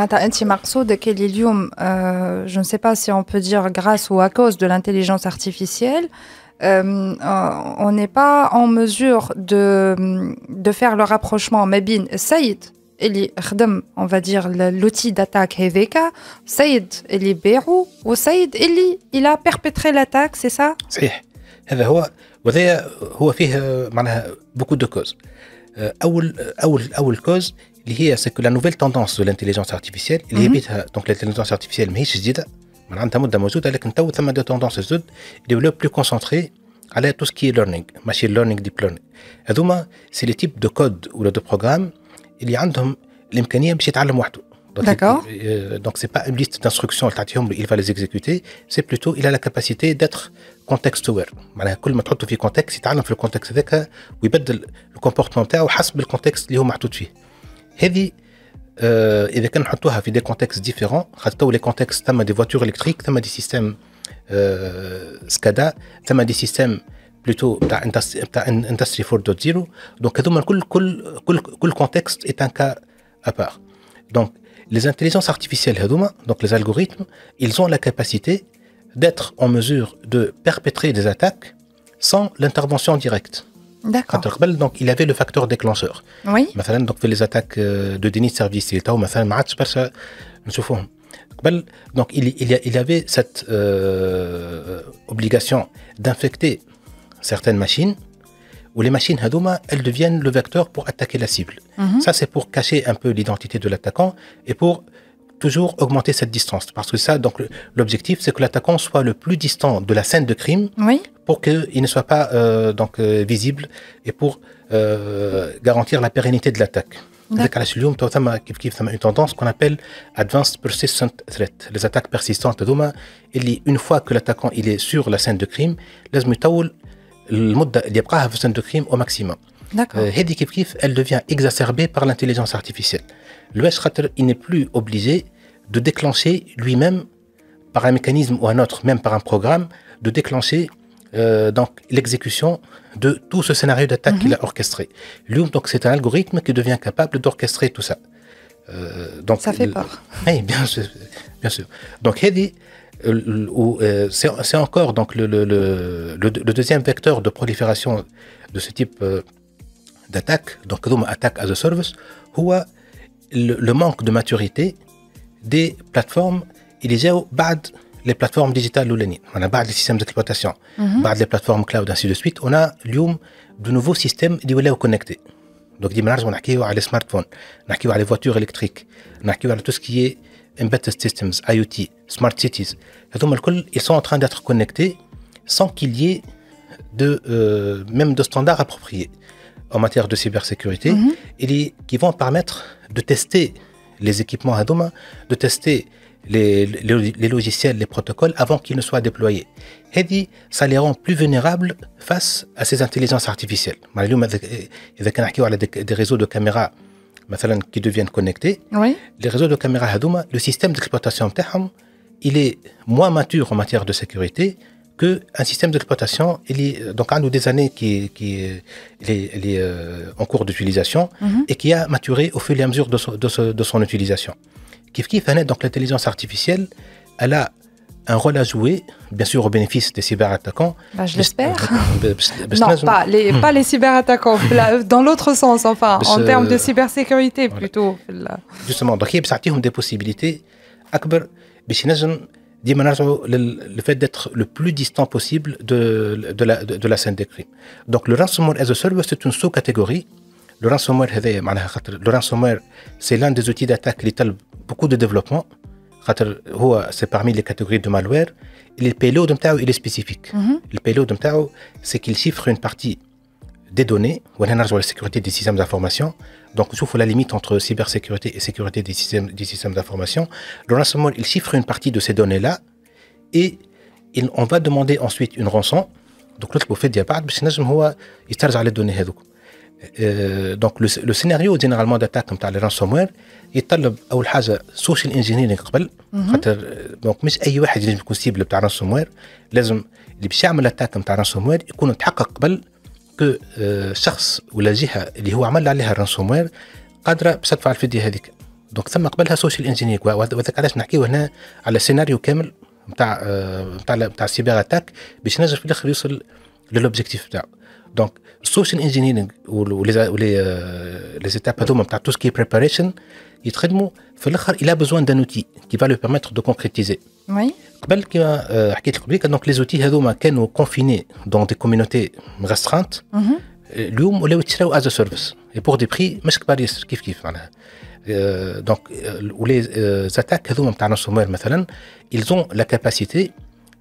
je ne sais pas si on peut dire grâce ou à cause de l'intelligence artificielle, euh, on n'est pas en mesure de, de faire le rapprochement. Mais bin, Saïd, on va dire l'outil d'attaque et Saïd, il ou Saïd, il a perpétré l'attaque, c'est ça? c'est ça. Il y a beaucoup de causes. La cause est à ce que la nouvelle tendance de l'intelligence artificielle, donc l'intelligence artificielle, mais il disais, dit que c'est plus concentré sur tout ce qui est learning, machine learning, deep learning. C'est le type de code ou de programme. اللي عندهم الامكانيه باش يتعلم وحده D'accord. Euh, donc, ce n'est pas une liste d'instructions, il va les exécuter. C'est plutôt, il a la capacité d'être contexte-aware. Il va mettre tout contexte, il va dans le contexte, il va le comportement, il va le contexte, il va tout de suite. Et puis, il va dans des contextes différents. Dans les contextes, il y a des voitures électriques, des systèmes SCADA, des systèmes plutôt بتاع بتاع اندستري 4.0 Donc, هذوما الكل كل كل est un cas à part donc les intelligences artificielles donc les algorithmes ils ont la capacité d'être en mesure de perpétrer des attaques sans l'intervention directe. D'accord. Donc, il avait le facteur déclencheur. Oui. donc, les attaques euh, de déni de service, donc, il, il, il avait cette euh, obligation d'infecter certaines machines où les machines Hadouma, elles deviennent le vecteur pour attaquer la cible. Mhm. Ça, c'est pour cacher un peu l'identité de l'attaquant et pour toujours augmenter cette distance. Parce que ça, donc, l'objectif, c'est que l'attaquant soit le plus distant de la scène de crime oui. pour qu'il ne soit pas euh, donc, euh, visible et pour euh, garantir la pérennité de l'attaque. C'est à la une tendance qu'on appelle Advanced Persistent Threat, les attaques persistantes Hadouma, et une fois que l'attaquant est sur la scène de crime, les المده اللي يبقاها في de crime au maximum. كيف كيف euh, elle devient exacerbée par l'intelligence artificielle لواش il n'est plus obligé de déclencher lui-même par un mécanisme ou un autre même par un programme de déclencher euh, donc l'exécution de tout ce scénario d'attaque qu'il a mhm. orchestré. Lui, donc c'est un algorithme qui devient capable d'orchestrer tout ça. Euh, donc, ça fait peur. Oui, bien sûr. Bien sûr. Donc, Hedy, euh, euh, c'est encore donc le, deuxième vecteur de prolifération de ce type euh, d'attaque, donc attaque as a service, où le manque de maturité des plateformes et les bad les plateformes digitales on a les systèmes d'exploitation, mhm. bad les plateformes cloud ainsi de suite, on a de nouveaux systèmes qui connectés. Donc, on a les smartphones, on a les voitures électriques, on a tout ce qui est embedded systems, IoT, smart cities, ils sont en train d'être connectés sans qu'il y ait de, euh, même de standards appropriés en matière de cybersécurité mhm. et qui vont permettre de tester les équipements à de tester les, logiciels, les protocoles avant qu'ils ne soient déployés. Et dit ça les rend plus vulnérables face à ces intelligences artificielles. Des réseaux de caméras qui deviennent connectés les réseaux de caméras Hadouma le système d'exploitation il est moins mature en matière de sécurité que un système d'exploitation il est donc un ou des années qui qui est, euh, en cours d'utilisation mhm. et qui a maturé au fur et à mesure de, de, son utilisation. Kif kif donc l'intelligence artificielle elle a un rôle à jouer, bien sûr, au bénéfice des cyberattaquants. Bah, je l'espère. Bah, bah, non, hmm. pas les, cyberattaquants, hmm. dans l'autre sens, enfin, en termes de cybersécurité plutôt. Justement, donc il y a des possibilités. Akbar, le fait d'être le plus distant possible de, la, de, la scène des crimes. Donc le ransomware as a service, c'est une sous-catégorie. Le ransomware, le c'est l'un des outils d'attaque qui beaucoup de développement c'est parmi les catégories de malware le payload il est spécifique mhm. le payload c'est qu'il chiffre une partie des données ou la sécurité des systèmes d'information donc souffle la limite entre cybersécurité et sécurité des systèmes des systèmes d'information Donc, moment, il chiffre une partie de ces données là et on va demander ensuite une rançon donc l'autre fait il y a mais ce نجم les données hein, دونك لو سيناريو جينيرالمون داتاك نتاع لي رانسوموير يتطلب اول حاجه سوشيال انجينيرينغ قبل خاطر دونك مش اي واحد ينجم يكون سيبل نتاع رانسوموير لازم اللي باش يعمل اتاك نتاع رانسوموير يكون تحقق قبل كو euh, شخص ولا جهه اللي هو عمل عليها الرانسوموير قادره باش تدفع الفديه هذيك دونك ثم قبلها سوشيال انجينيرينغ وهذاك علاش نحكيو هنا على سيناريو كامل نتاع نتاع نتاع سيبر اتاك باش ينجم في الاخر يوصل للوبجيكتيف نتاعو Donc, social engineering ou euh, les étapes de tout ce qui est preparation, في الاخر il a besoin d'un outil qui va le permettre de concrétiser. Oui. قبل euh, les outils qui كانوا confinés dans des communautés restreintes. اليوم ولاو يتشراو as a service et pour des prix مش كبار ياسر Donc, euh, les معناها. دونك ولي زاتاك هذوما نتاع ils ont la capacité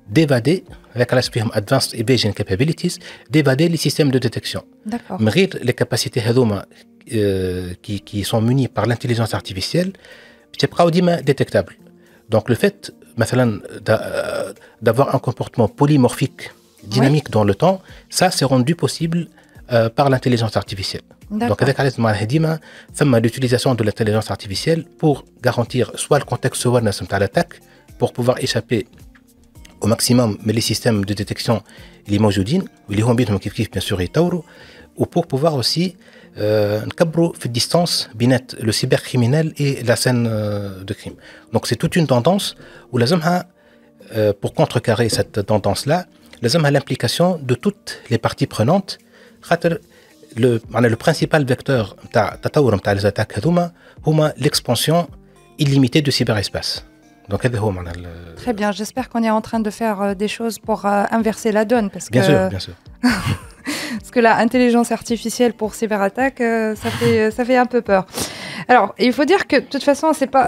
d'évader avec advance Advanced Evasion Capabilities, d'évader les systèmes de détection. les capacités euh, qui, qui sont munies par l'intelligence artificielle, c'est pas détectable. Donc le fait, euh, d'avoir un comportement polymorphique, dynamique dans le temps, ça s'est rendu possible euh, par l'intelligence artificielle. Donc avec l'utilisation de l'intelligence artificielle pour garantir soit le contexte soit l'attaque, pour pouvoir échapper au maximum mais les systèmes de détection les mojoudines les bien bien sûr et ou pour pouvoir aussi cabro euh, fait distance binette le cybercriminel et la scène euh, de crime donc c'est toute une tendance où les euh, hommes pour contrecarrer cette tendance là hommes à l'implication de toutes les parties prenantes le, le principal vecteur de l'attaque, est l'expansion illimitée du cyberespace. Très bien, j'espère qu'on est en train de faire euh, des choses pour euh, inverser la donne. Parce bien que... sûr, bien sûr. parce que l'intelligence artificielle pour cyberattaque, euh, ça, fait, ça fait un peu peur. Alors, il faut dire que de toute façon, c'est pas.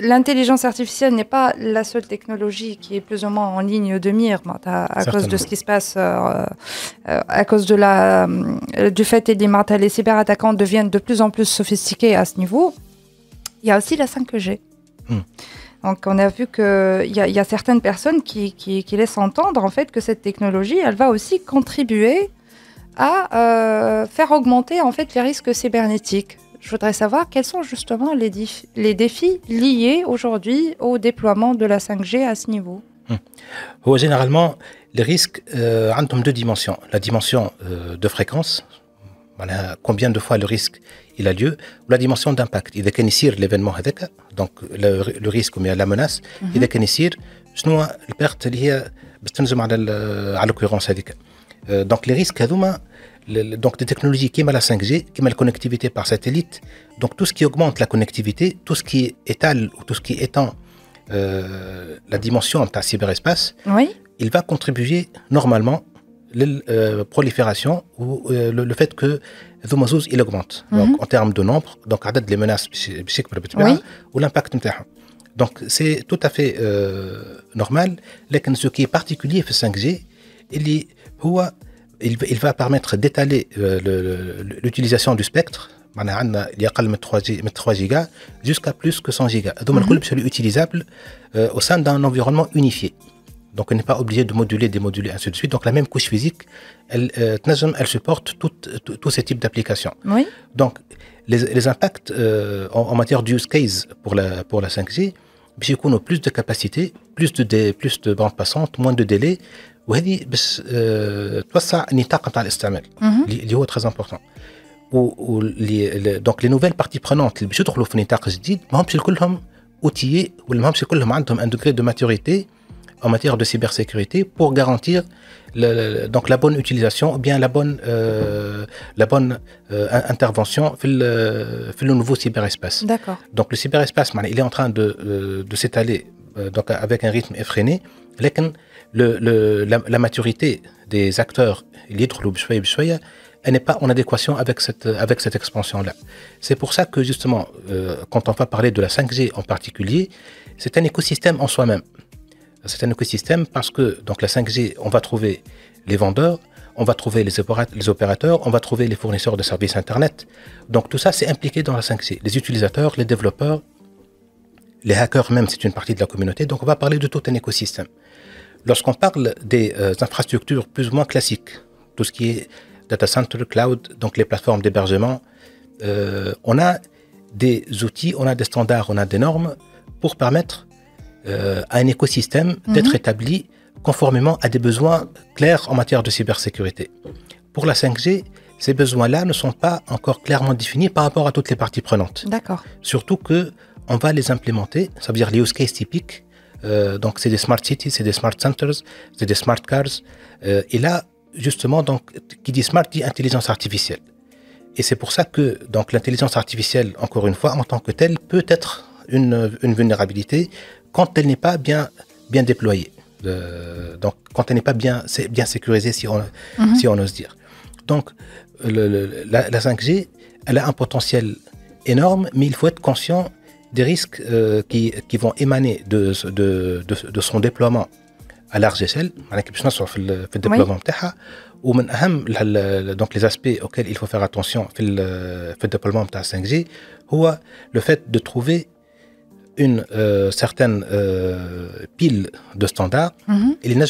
l'intelligence artificielle n'est pas la seule technologie qui est plus ou moins en ligne de mire à, cause de ce qui se passe, à cause de la, du fait que les cyberattaquants deviennent de plus en plus sophistiqués à ce niveau. Il y a aussi la 5G. Donc on a vu qu'il y, a certaines personnes qui, laissent entendre en fait que cette technologie, elle va aussi contribuer à euh, faire augmenter en fait les risques cybernétiques. Je voudrais savoir quels sont justement les, défis, les défis liés aujourd'hui au déploiement de la 5G à ce niveau. Hmm. Généralement, les risques euh, en deux dimensions. La dimension euh, de fréquence, combien de fois le risque il a lieu la dimension d'impact Il كان يصير l'événement donc donc le risque ou la menace, mhm. il Il يصير sinon la perte liée les تنجم على ben, euh, à l'occurrence euh, Donc les risques donc des technologies qui la 5G, qui la connectivité par satellite, donc tout ce qui augmente la connectivité, tout ce qui étale ou tout ce qui étend euh, la dimension de cyberespace, oui. il va contribuer normalement la euh, prolifération ou euh, le, fait que le il augmente mhm. en termes de nombre, donc à date des menaces ou l'impact Donc c'est tout à fait euh, normal, mais ce qui est particulier le 5G, il, y, il, va permettre d'étaler l'utilisation du spectre. il y a quand même 3 g jusqu'à plus que 100 Go. Donc, mhm. le utilisable au sein d'un environnement unifié. Donc on n'est pas obligé de moduler, démoduler, ainsi de suite. Donc la même couche physique, elle, euh, elle supporte tous ces types d'applications. Donc les, impacts euh, en, matière d'use case pour la, pour la 5G, qu'on a plus de capacité, plus de dé, plus de bandes passantes, moins de délais. وهذه باش توسع النطاق نتاع الاستعمال اللي هو très important. donc les nouvelles parties prenantes برونونت اللي باش يدخلوا في نطاق جديد ماهمش كلهم en matière de cybersécurité pour garantir le, donc la bonne utilisation ou bien la bonne, euh, la bonne euh, intervention dans euh, le, le, nouveau cyberespace. D'accord. Donc le cyberespace, il est en train de, s'étaler donc avec un rythme effréné. Mais la, la, maturité des acteurs, elle n'est pas en adéquation avec cette, avec cette expansion-là. C'est pour ça que justement, quand on va parler de la 5G en particulier, c'est un écosystème en soi-même c'est un écosystème parce que donc la 5G, on va trouver les vendeurs, on va trouver les opérateurs, on va trouver les fournisseurs de services Internet. Donc tout ça, c'est impliqué dans la 5G. Les utilisateurs, les développeurs, les hackers même, c'est une partie de la communauté. Donc on va parler de tout un écosystème. Lorsqu'on parle des euh, infrastructures plus ou moins classiques, tout ce qui est data center, cloud, donc les plateformes d'hébergement, euh, on a des outils, on a des standards, on a des normes pour permettre euh, à un écosystème mhm. d'être établi conformément à des besoins clairs en matière de cybersécurité. Pour la 5G, ces besoins-là ne sont pas encore clairement définis par rapport à toutes les parties prenantes. D'accord. Surtout que on va les implémenter, ça veut dire les use cases typiques. Euh, donc, c'est des smart cities, c'est des smart centers, c'est des smart cars. Euh, et là, justement, donc, qui dit smart dit intelligence artificielle. Et c'est pour ça que donc l'intelligence artificielle, encore une fois, en tant que telle, peut être une, une vulnérabilité quand elle n'est pas bien, bien déployée. donc, quand elle n'est pas bien, c'est bien sécurisée, si on, mhm. si on ose dire. Donc, la, 5G, elle a un potentiel énorme, mais il faut être conscient des risques euh, qui, qui, vont émaner de, de, son déploiement à large échelle, sur le, déploiement ou euh, donc les aspects auxquels il faut faire attention fait le déploiement de la 5G, ou le fait de trouver une euh, certaine euh, pile de standards mhm. et les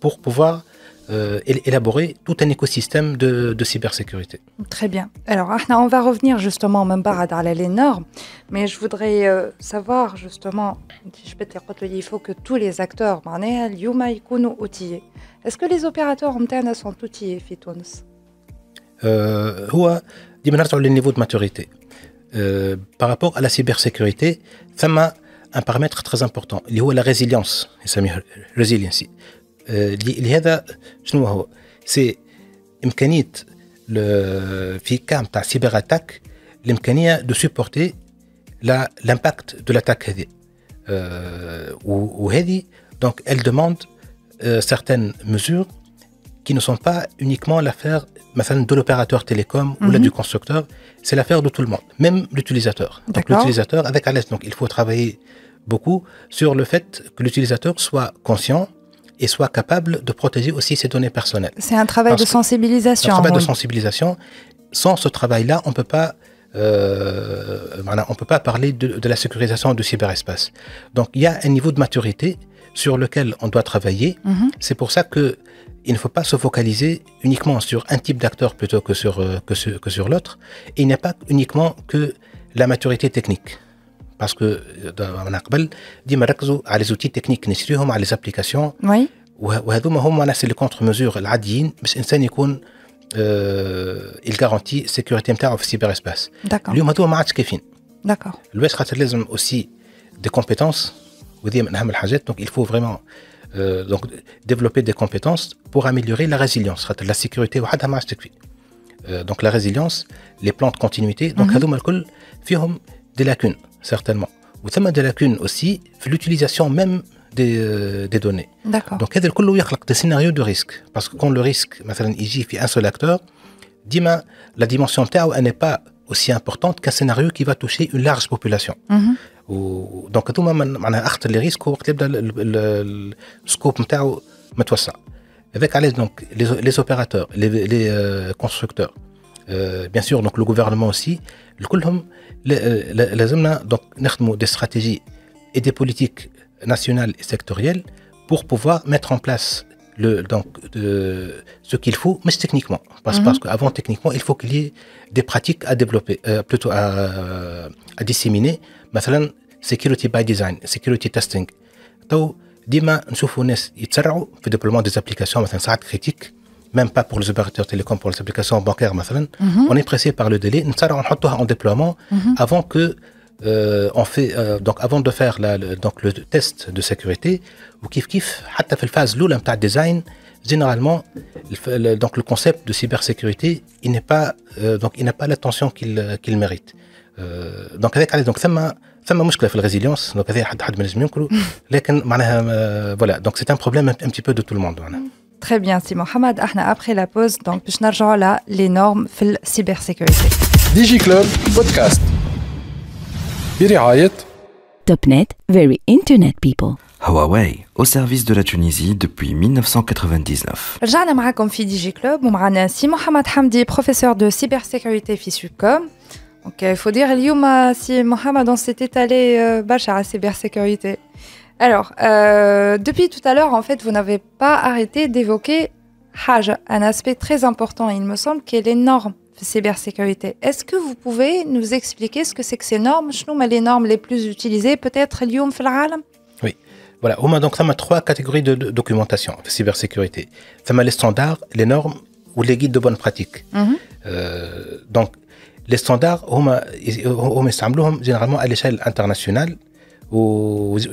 pour pouvoir euh, élaborer tout un écosystème de, cybersécurité. Très bien. Alors, on va revenir justement même pas à les normes, mais je voudrais savoir justement, je peux il faut que tous les acteurs, Est-ce que les opérateurs sont outillés, Fitouns euh, هو ديما le niveau de maturité. Euh, par rapport à la cybersécurité, ça m'a un paramètre très important y a la résilience y a لهذا شنو هو سي امكانيه في كام تاع سيبر اتاك الامكانيه de supporter l'impact de l'attaque هذه وهذه euh, Donc elle demande euh, certaines mesures qui ne sont pas uniquement l'affaire de l'opérateur télécom ou là mhm. du constructeur, c'est l'affaire de tout le monde, même l'utilisateur. Donc l'utilisateur avec Alès, donc il faut travailler beaucoup sur le fait que l'utilisateur soit conscient et soit capable de protéger aussi ses données personnelles. C'est un travail de sensibilisation. Un travail de sensibilisation. Sans ce travail-là, on peut pas euh, on ne peut pas parler de, de, la sécurisation du cyberespace. Donc il y a un niveau de maturité sur lequel on doit travailler. Mhm. C'est pour ça que il ne faut pas se focaliser uniquement sur un type d'acteur plutôt que sur, euh, que sur, l'autre. Il n'y a pas uniquement que la maturité technique. Parce que, euh, on appel dit, on à les outils techniques, les à les applications. Oui. Et ça, c'est les contre-mesure, l'adine, mais euh, il garantit la sécurité en cyberespace. D'accord. Lui, on a dit, D'accord. Lui, il aussi des compétences. Donc, il faut vraiment. Euh, donc développer des compétences pour améliorer la résilience la sécurité euh, donc la résilience les plans de continuité donc y mhm. a des lacunes certainement ou des lacunes aussi l'utilisation même des, données. Euh, donc, des données donc des scénarios de risque parce que quand le risque مثلا y un seul acteur la dimension elle n'est pas aussi importante qu'un scénario qui va toucher une large population mhm. Donc tout le monde risques لي risques وقت يبدا السكوب نتاعو متوسع avec à l'aise donc les, opérateurs les, euh, constructeurs euh, bien sûr donc le gouvernement aussi le coulhom euh, ont donc des stratégies et des politiques nationales et sectorielles pour pouvoir mettre en place le donc de, ce qu'il faut mais techniquement parce mhm. parce qu'avant techniquement il faut qu'il y ait des pratiques à développer plutôt à, disséminer مثلا سكيورتي باي ديزاين سكيورتي تيستينج تو ديما نشوفوا ناس يتسرعوا في des applications, زابليكاسيون مثلا ساعات كريتيك même pas pour les opérateurs télécom, pour les applications bancaires, par exemple. Mhm. on est pressé par le délai. On allons en déploiement mm -hmm. avant que euh, on fait euh، donc avant de faire la, donc le test de sécurité ou kif kif, حتى في phase l'oul de design, généralement donc le concept de cybersécurité, il n'est pas euh، donc il n'a pas l'attention qu'il qu'il mérite. Euh, donc avec elle donc ça même ça même problème résilience donc ça il y a حد حد منزمكرو mais quand même voilà donc c'est un problème un petit peu de tout le monde Très bien c'est Mohamed ahna après la pause donc nous on rejoint là les normes في la cybersecurity Digi Club podcast Dirhayet Topnet very internet people Huawei au service de la Tunisie depuis 1999 Le journal a marqué Digi Club on rencontre Simon Hamad Hamdi professeur de cyber sécurité cybersécurité fisucom donc il faut dire, euh, si Mohamed s'était allé, euh, Bachar à cybersécurité. Alors, euh, depuis tout à l'heure, en fait, vous n'avez pas arrêté d'évoquer Hajj, un aspect très important, il me semble, qui est les normes de cybersécurité. Est-ce que vous pouvez nous expliquer ce que c'est que ces normes Je nous les normes les plus utilisées, peut-être Lyoum Flaral Oui. Voilà, au donc, ça m'a trois catégories de, documentation de cybersécurité. Ça les standards, les normes ou les guides de bonne pratique. Mhm. donc, les standards, on hum, hum, les hum, généralement à l'échelle internationale.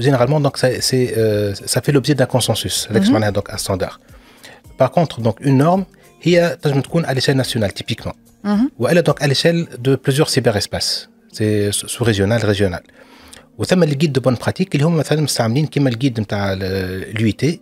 Généralement, euh, ça fait l'objet d'un consensus mhm. avec ce un standard. Par contre, une norme, elle est à l'échelle nationale, typiquement. Mhm. Elle est à l'échelle de plusieurs espaces C'est sous-régional, régional. On fait le guide de bonne pratique. On fait le guide de euh, l'UIT.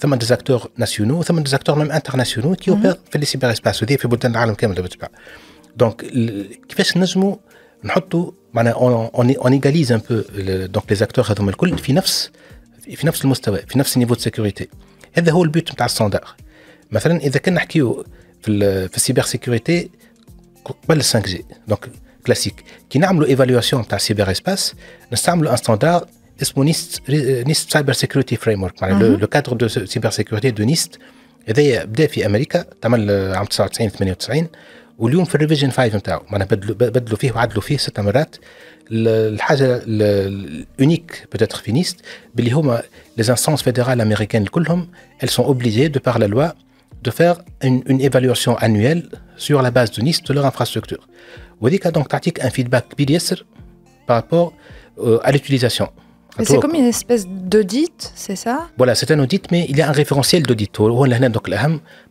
ثم mhm. دي زاكتور ناسيونو وثم دي زاكتور ميم انترناسيونو كي اوبير في لي سيبر اسباس وذي في بلدان العالم كامل بالطبع دونك كيفاش نجموا نحطوا معناها اون اون ايغاليز ان بو دونك لي زاكتور هذوما الكل في نفس في نفس المستوى في نفس النيفو دو سيكوريتي هذا هو البيوت نتاع الستاندار مثلا اذا كنا نحكيو في, في السيبر سيكوريتي قبل 5 جي دونك كلاسيك كي نعملوا ايفالواسيون تاع السيبر اسباس نستعملوا ان ستاندار Le cadre NIST Cyber Framework. C'est mhm. le cadre de cybersécurité de NIST. Il a en en 5. unique les instances fédérales américaines sont obligées, par la loi, de faire une évaluation annuelle sur la base de NIST de leur infrastructure. un feedback par rapport euh, à l'utilisation c'est comme une espèce d'audit, c'est ça Voilà, c'est un audit, mais il y a un référentiel d'audit.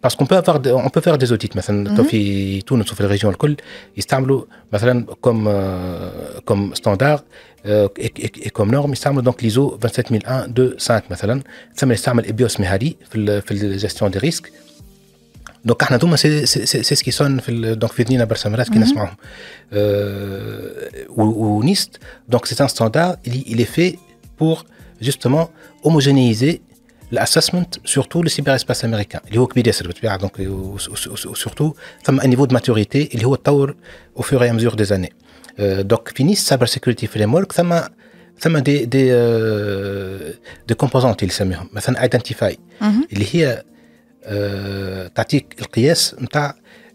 Parce qu'on peut, avoir, on peut faire des audits. Par exemple, dans toute la région, ils utilisent comme, euh, comme standard euh, et, et, comme norme, ils utilisent donc l'ISO 27001 de 5. Ils utilisent bios Mehari dans la gestion des risques. Donc, c'est c'est c'est ce qui sonne. في دونك في ذنينا برشا مرات كي mhm. نسمعهم euh, ونيست Donc, c'est un standard Il est fait pour justement homogénéiser l'assessment euh, surtout le cyberespace américain. Il y a donc surtout un niveau de maturité, il y a au fur et à mesure des années. Euh, donc, finish Cyber Security Framework, ça m'a ça des, euh, des, composantes, il s'amuse. Mais ça mhm. Il y a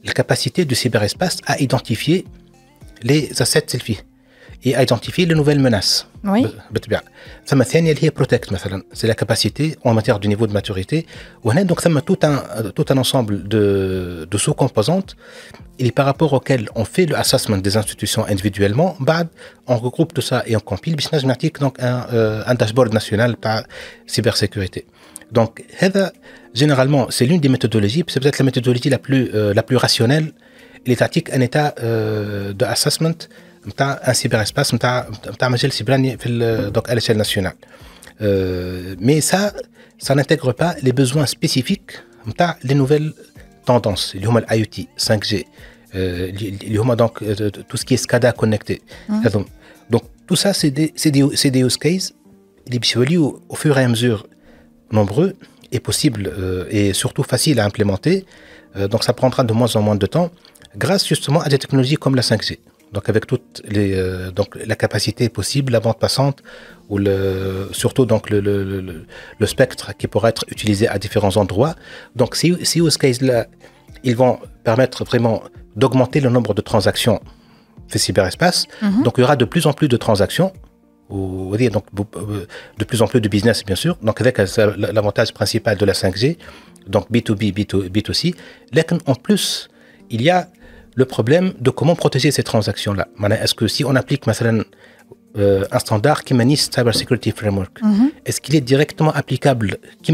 la capacité du cyberespace à identifier les assets selfie et identifier les nouvelles menaces. Oui. c'est la capacité en matière du niveau de maturité. on a donc ça un euh, tout un ensemble de sous-composantes et par rapport auxquelles on fait le des institutions individuellement, on regroupe tout ça et on compile business matrix donc euh, un dashboard national par cybersécurité. Donc généralement c'est l'une des méthodologies, c'est peut-être la méthodologie la plus euh, la plus rationnelle l'étatique un état de assessment un cyberespace, un magie à l'échelle nationale. Mais ça, ça n'intègre pas les besoins spécifiques, les nouvelles tendances, les IOT, 5G, tout ce qui est SCADA connecté. Donc tout ça, c'est des use cases, au fur et à mesure, nombreux et possible euh, et surtout facile à implémenter. Euh, donc ça prendra de moins en moins de temps grâce justement à des technologies comme la 5G. Donc avec toute les euh, donc la capacité possible, la bande passante ou le surtout donc le, le, le, spectre qui pourrait être utilisé à différents endroits. Donc si si ils vont permettre vraiment d'augmenter le nombre de transactions fait cyberespace. Mhm. Donc il y aura de plus en plus de transactions ou donc euh, de plus en plus de business bien sûr. Donc avec euh, l'avantage principal de la 5G, donc B2B, B2, B2C, en plus il y a le problème de comment protéger ces transactions-là. Est-ce que si on applique euh, un standard qui manie Cyber Security Framework, mhm. est-ce qu'il est directement applicable qui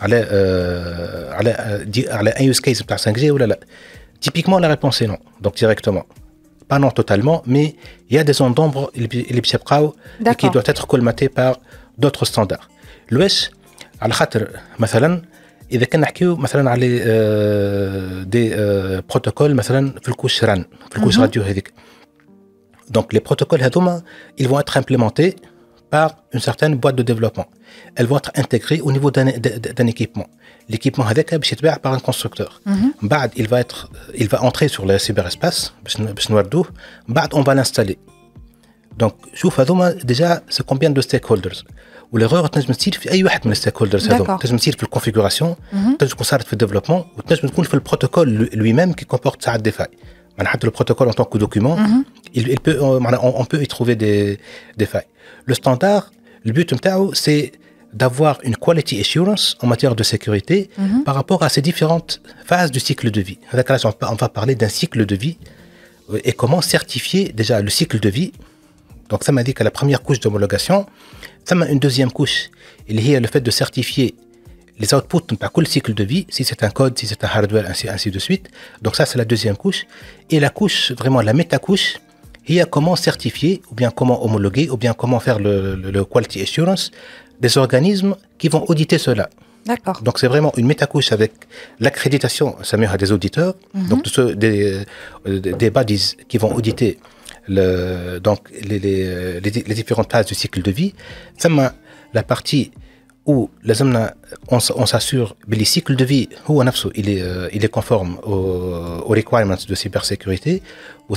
على euh, euh, un use case par 5G Typiquement, la réponse est non, donc directement. Pas non totalement, mais il y a des endroits qui doivent être colmatés par d'autres standards. L'ouest, al-Khatr, اذا Donc les protocoles هذوما ils vont être implémentés par une certaine boîte de développement. Elles vont être intégrées au niveau d'un équipement. L'équipement être est par un constructeur. Mhm. il va être, euh, il va entrer sur le cyberespace, on va l'installer. Donc, je déjà, c'est combien de stakeholders والايرور تنجم تصير في اي واحد من الستيك هولدرز هذوما تنجم تصير في الكونفيغوراسيون mhm. تنجم تكون صارت في الديفلوبمون وتنجم تكون في البروتوكول لوي ميم كي كومبورت ساعات دي فاي معناها حتى البروتوكول ان tant que document mhm. il, peut on, peut y trouver des des failles le standard le but c'est c'est d'avoir une quality assurance en matière de sécurité mhm. par rapport à ces différentes phases du cycle de vie. on va parler d'un cycle de vie et comment certifier déjà le cycle de vie. Donc ça m'a dit que la première couche d'homologation, a une deuxième couche, il y a le fait de certifier les outputs par tout le cycle de vie, si c'est un code, si c'est un hardware, ainsi, de suite. Donc ça, c'est la deuxième couche. Et la couche, vraiment la métacouche, il y a comment certifier, ou bien comment homologuer, ou bien comment faire le, quality assurance des organismes qui vont auditer cela. D'accord. Donc c'est vraiment une métacouche avec l'accréditation, ça à des auditeurs, mhm. donc tous ceux, euh, des, des bodies qui vont auditer le, donc les, les, les, différentes phases du cycle de vie. la partie où on, s'assure que le cycle de vie il est, euh, il est conforme aux, requirements de cybersécurité, ou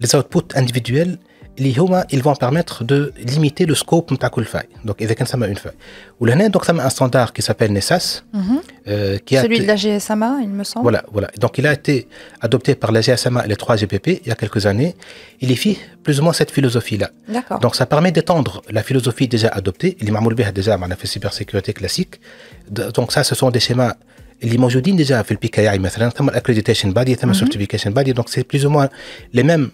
les outputs individuels اللي هما ils vont permettre de limiter le scope نتاع كل فاي دونك اذا كان ثما اون فاي ولهنا دونك ثما ان ستاندار كي سابيل نيساس celui de la GSMA il me semble voilà voilà donc il a été adopté par la GSMA et les 3 GPP il y a quelques années il est fit plus ou moins cette philosophie là d'accord donc ça permet d'étendre la philosophie déjà adoptée Il معمول déjà fait في sécurité classique. donc ça ce sont des schémas Il موجودين déjà في البي كي اي مثلا ثم الاكريديتيشن mhm. بادي ثم certification body. Donc, c'est plus ou moins les mêmes...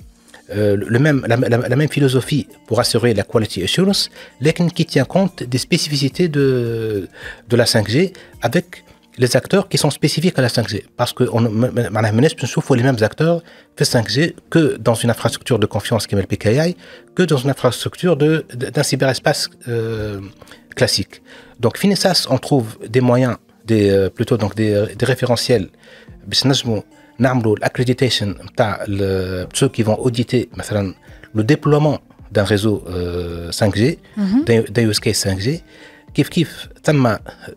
Euh, le même, la, même philosophie pour assurer la quality assurance, mais qui tient compte des spécificités de, de la 5G avec les acteurs qui sont spécifiques à la 5G. Parce que on faut les mêmes acteurs fait 5G que dans une infrastructure de confiance qui est le PKI, que dans une infrastructure d'un cyberespace euh, classique. Donc, Finessas, on trouve des moyens, des, euh, plutôt donc des, des référentiels, l'accréditation ceux qui vont vont le déploiement مثلا le déploiement réseau 5 euh, g mhm. d'un use case 5 g كيف y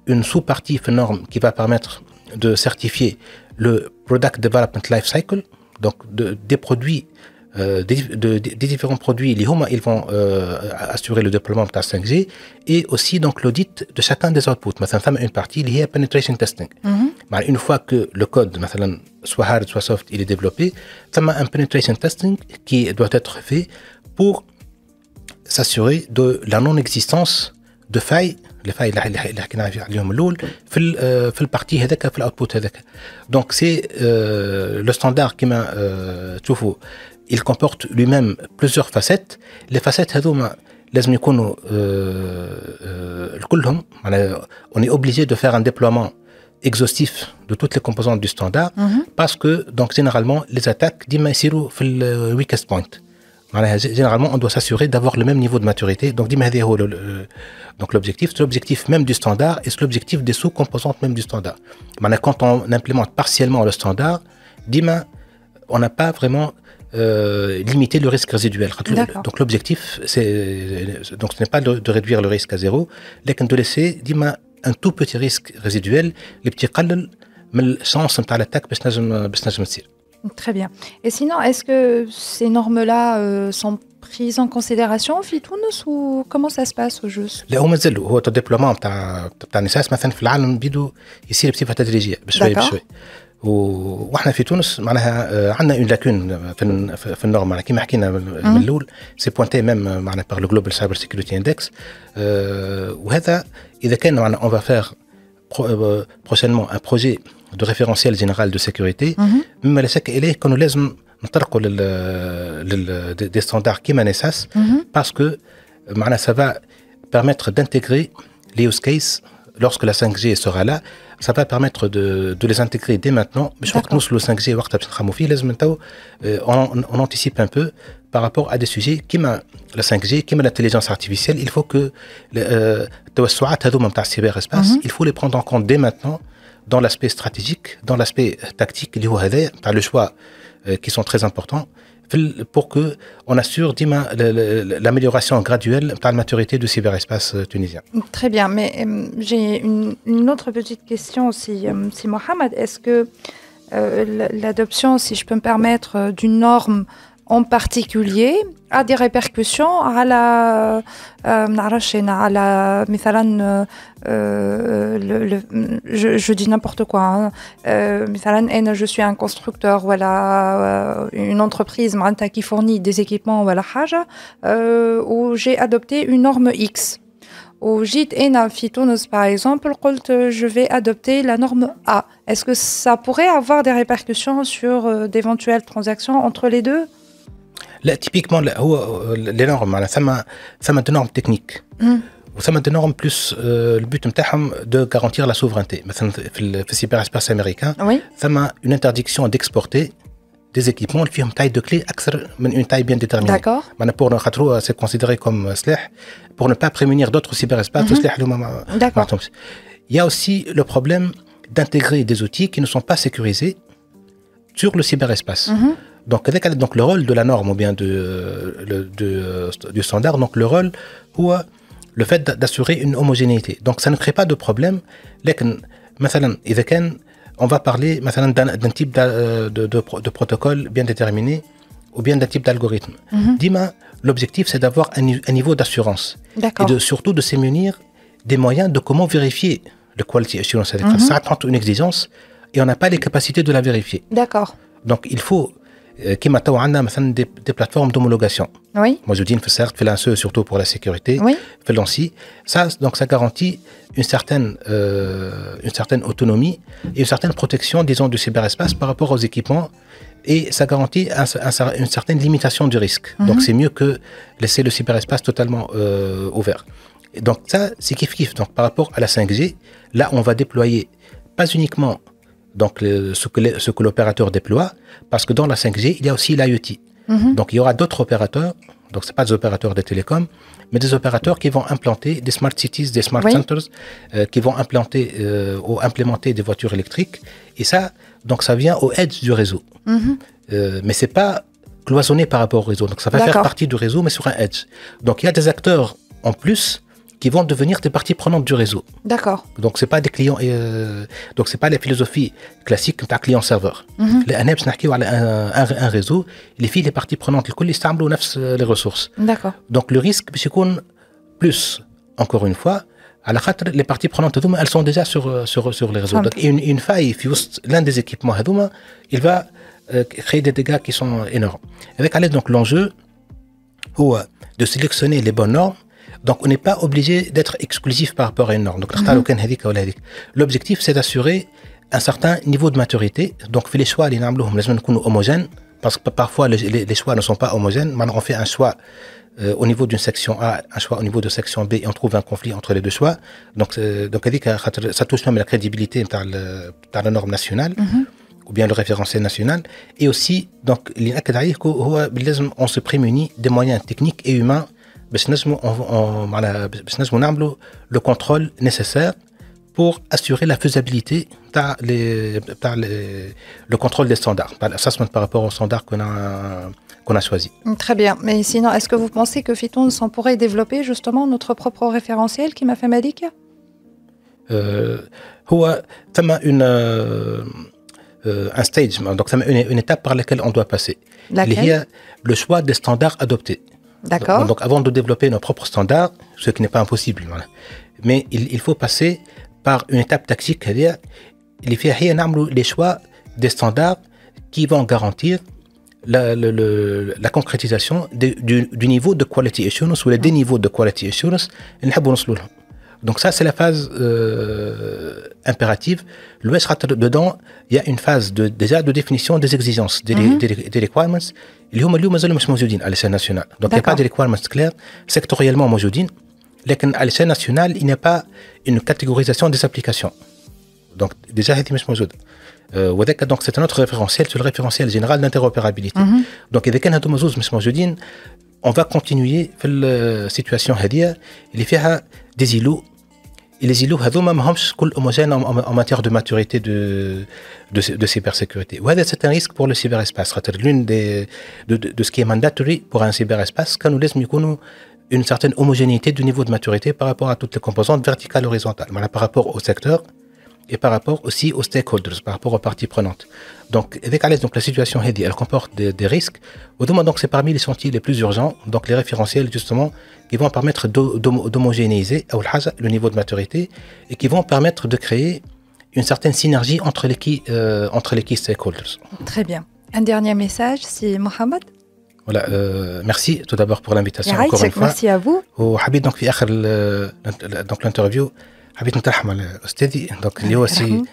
une sous sous partie qui qui va permettre de certifier le product development life cycle donc de, des produits euh, des, différents produits les ils vont euh, assurer le déploiement de 5G et aussi donc l'audit de chacun des outputs maintenant une partie liée à penetration testing mhm une fois que le code, soit hard, soit soft, il est développé, ça a un penetration testing qui doit être fait pour s'assurer de la non-existence de failles, les failles اللي le jour الاول le parti, dans هذاك output. c'est le standard qui standard qui تشوفوا il comporte lui-même plusieurs facettes les facettes les لازم يكونوا on est obligé de faire un déploiement exhaustif de toutes les composantes du standard mhm. parce que donc généralement les attaques sont fait le weakest point. Généralement, on doit s'assurer d'avoir le même niveau de maturité. Donc, donc l'objectif, c'est l'objectif même du standard et c'est l'objectif des sous-composantes même du standard. Quand on implémente partiellement le standard, on n'a pas vraiment euh, limité le risque résiduel. Donc l'objectif, c'est donc ce n'est pas de, réduire le risque à zéro, mais de laisser un tout petit risque résiduel les petits qallal mais le sens de l'attaque très bien et sinon est-ce que ces normes là euh, sont prises en considération fitounes ou comment ça se passe au juste là où mazel le déploiement tu tu as naissance مثلا في العالم بيدو de بصفه petit بشوي بشوي et dans Tunis, il y a une lacune dans la norme qui est en train de se C'est pointé même par le Global Cyber Security Index. Et si on va faire prochainement un projet de référentiel général de sécurité. Mais le secret est que nous allons mettre en des standards qui sont en parce que ça va permettre d'intégrer les use cases lorsque la 5G sera là ça va permettre de, les intégrer dès maintenant. je crois que nous, le 5G, euh, on, anticipe un peu par rapport à des sujets qui qui' la 5G, qui ont l'intelligence artificielle. Il faut que le euh, cyberespace, mhm. il faut les prendre en compte dès maintenant dans l'aspect stratégique, dans l'aspect tactique, par le choix euh, qui sont très importants pour que on assure l'amélioration graduelle par la maturité du cyberespace euh, tunisien. Très bien, mais euh, j'ai une, autre petite question aussi, euh, si Mohamed, est-ce que l'adoption, si je peux me permettre, d'une norme en particulier a des répercussions à la euh, à euh, euh, je, dis n'importe quoi مثلا hein. je suis un constructeur voilà une entreprise qui fournit des équipements voilà où j'ai adopté une norme X au JIT et par exemple, je vais adopter la norme A. Est-ce que ça pourrait avoir des répercussions sur d'éventuelles transactions entre les deux typiquement, oh, euh, les normes, هو hein, m'a, نورم معناها ثما ثما دو نورم تكنيك plus euh, le but de garantir la souveraineté. Bah, le لا américain مثلا في السيبر américain. امريكان ثما une interdiction d'exporter des équipements qui ont une taille de clé une taille bien déterminée. D'accord. Bah, pour euh, c'est considéré comme slash pour ne pas prémunir d'autres cyberespaces. Mhm. Il y a aussi le problème d'intégrer des outils qui ne sont pas sécurisés sur le cyberespace. Mhm donc donc le rôle de la norme ou bien de, euh, euh, du standard donc le rôle ou euh, le fait d'assurer une homogénéité donc ça ne crée pas de problème mais on va parler d'un type de, de, protocole bien déterminé ou bien d'un type d'algorithme. Mm l'objectif c'est d'avoir un, niveau d'assurance et de, surtout de s'émunir des moyens de comment vérifier le quality assurance. Mhm. Ça attend une exigence et on n'a pas les capacités de la vérifier. D'accord. Donc il faut كما euh, تو des مثلا d'homologation oui. je في fait un surtout pour la sécurité oui. ça donc ça garantit une certaine euh, une certaine autonomie et une certaine protection disons du cyberespace par rapport aux équipements et ça garantit une certaine limitation du risque. Mhm. Donc c'est mieux que laisser le cyberespace totalement euh, ouvert. donc ça c'est kiff kiff. Donc par rapport à la 5G, là on va déployer pas uniquement donc le, ce que, l'opérateur déploie, parce que dans la 5G, il y a aussi l'IoT. Mhm. Donc il y aura d'autres opérateurs, donc ce pas des opérateurs de télécom, mais des opérateurs qui vont implanter des smart cities, des smart centers, euh, qui vont implanter euh, ou implémenter des voitures électriques. Et ça, donc ça vient au edge du réseau. Mhm. Euh, mais c'est pas cloisonné par rapport au réseau. Donc ça va faire partie du réseau, mais sur un edge. Donc il y a des acteurs en plus qui vont devenir des parties prenantes du réseau. D'accord. Donc c'est pas des clients euh, donc c'est pas la philosophie classique d'un client serveur. Les انا باش un un, réseau les filles, les parties prenantes les يستعملوا euh, les ressources. D'accord. Donc le risque c'est qu'on plus encore une fois à la les parties prenantes elles sont déjà sur euh, sur sur les réseaux. Donc une faille l'un des équipements il va euh, créer des dégâts qui sont énormes. Avec à l'aide donc l'enjeu ou de sélectionner les bonnes normes donc, on n'est pas obligé d'être exclusif par rapport à une norme. Donc, l'objectif, c'est d'assurer un certain niveau de maturité. Donc, les choix, les normes, homogènes, parce que parfois, les, choix ne sont pas homogènes. Maintenant, on fait un choix au niveau d'une section A, un choix au niveau de section B, et on trouve un conflit entre les deux choix. Donc, ça touche même la crédibilité par la norme nationale. ou bien le référentiel national et aussi donc on se prémunit des moyens techniques et humains باش contrôle معناها باش contrôle nécessaire pour assurer la faisabilité par le contrôle des standards, par l'assessment par rapport aux standards qu'on a, choisis. choisi. Mm, très bien. Mais sinon, est-ce que vous pensez que Fiton s'en pourrait développer justement notre propre référentiel qui m'a fait Malik euh, une, euh, euh, un stage, donc une, étape par laquelle on doit passer. Laquelle Il y a le choix des standards adoptés. Donc, avant de développer nos propres standards, ce qui n'est pas impossible. Mais il, faut passer par une étape tactique, c'est-à-dire les choix des standards qui vont garantir la, concrétisation du, niveau de quality assurance ou les deux niveaux de quality assurance. Donc ça, c'est la phase euh, impérative. Le dedans, il y a une phase de, déjà de définition des exigences, des, mhm. des, des requirements. Ils sont aujourd'hui à l'échelle nationale. Donc il n'y a pas de requirements clairs sectoriellement aujourd'hui. Mais à l'échelle nationale, il n'y a pas une catégorisation des applications. Donc déjà, c'est موجود. Euh, donc c'est un autre référentiel c'est le référentiel général d'interopérabilité. Mhm. Donc اذا un هادو موجود on va continuer في euh, situation هذه اللي فيها des îlots. Et les îlots, homogène umm en, matière de maturité de, de, de cybersécurité. C'est un risque pour le cyberespace. L'une de, de, ce qui est mandatory pour un cyberespace, quand nous laissons une certaine homogénéité du niveau de maturité par rapport à toutes les composantes verticales, horizontales. Voilà, par rapport au secteur, et par rapport aussi aux stakeholders, par rapport aux parties prenantes. Donc, avec Alès, donc la situation Hedi, elle comporte des, risques. Au demande, donc, c'est parmi les sentiers les plus urgents, donc les référentiels, justement, qui vont permettre d'homogénéiser le niveau de maturité et qui vont permettre de créer une certaine synergie entre les key, euh, entre les qui stakeholders. Très bien. Un dernier message, c'est Mohamed. Voilà, euh, merci tout d'abord pour l'invitation encore une fois. Merci à vous. Au Habib, donc, euh, donc l'interview. حبيت نترحم على استاذي دونك اللي هو سي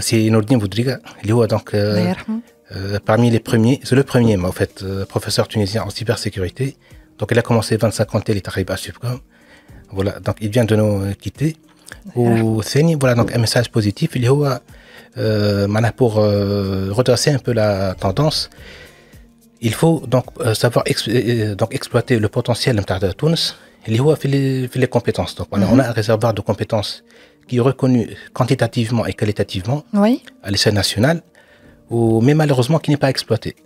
سي نور الدين Boudriga اللي هو دونك parmi les premiers, c'est le premier, en fait, euh، professeur tunisien en cybersécurité. Donc, il a commencé 25 ans télé à Supcom. Voilà, donc il vient de nous quitter. ou CENI, voilà, donc un message positif. Il y a euh, pour euh, un peu la tendance. Il faut donc euh, savoir donc exploiter le potentiel de Tunis il y les compétences. Donc, on a un mhm. réservoir de compétences qui est reconnu quantitativement et qualitativement à l'échelle nationale, ou, mais malheureusement qui n'est pas exploité.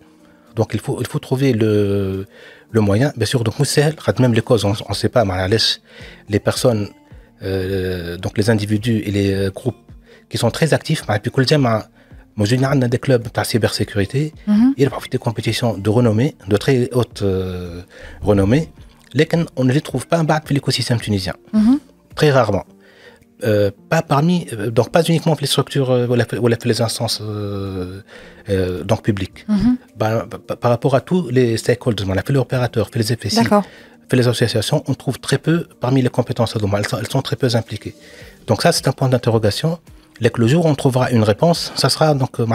Donc, il faut, il faut trouver le, le moyen. Bien sûr, donc, même les causes, on ne sait pas, mais les personnes, euh, donc les individus et les euh, groupes qui sont très actifs, bah, puis en il y a des clubs de cybersécurité, mhm. il -hmm. et des compétitions de renommée, de très haute euh, renommée on ne les trouve pas en bas dans l'écosystème tunisien. Mhm. Très rarement. Euh, pas parmi, euh, donc pas uniquement les structures euh, ou, les instances donc publiques. Mhm. par rapport à tous les stakeholders, on a fait les opérateurs, fait les FSI, les associations, on trouve très peu parmi les compétences elles elles sont très peu impliquées. Donc ça, c'est un point d'interrogation que le on trouvera une réponse, ça sera donc euh,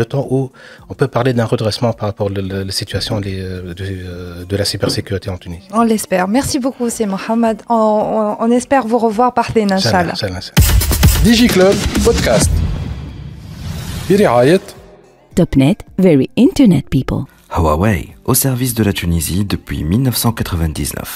le temps où on peut parler d'un redressement par rapport à la situation euh, euh, de, la cybersécurité en Tunisie. On l'espère. Merci beaucoup, c'est Mohamed. On, espère vous revoir par des Inch'Allah. DigiClub Podcast. TopNet, Very Internet People. Huawei, au service de la Tunisie depuis 1999.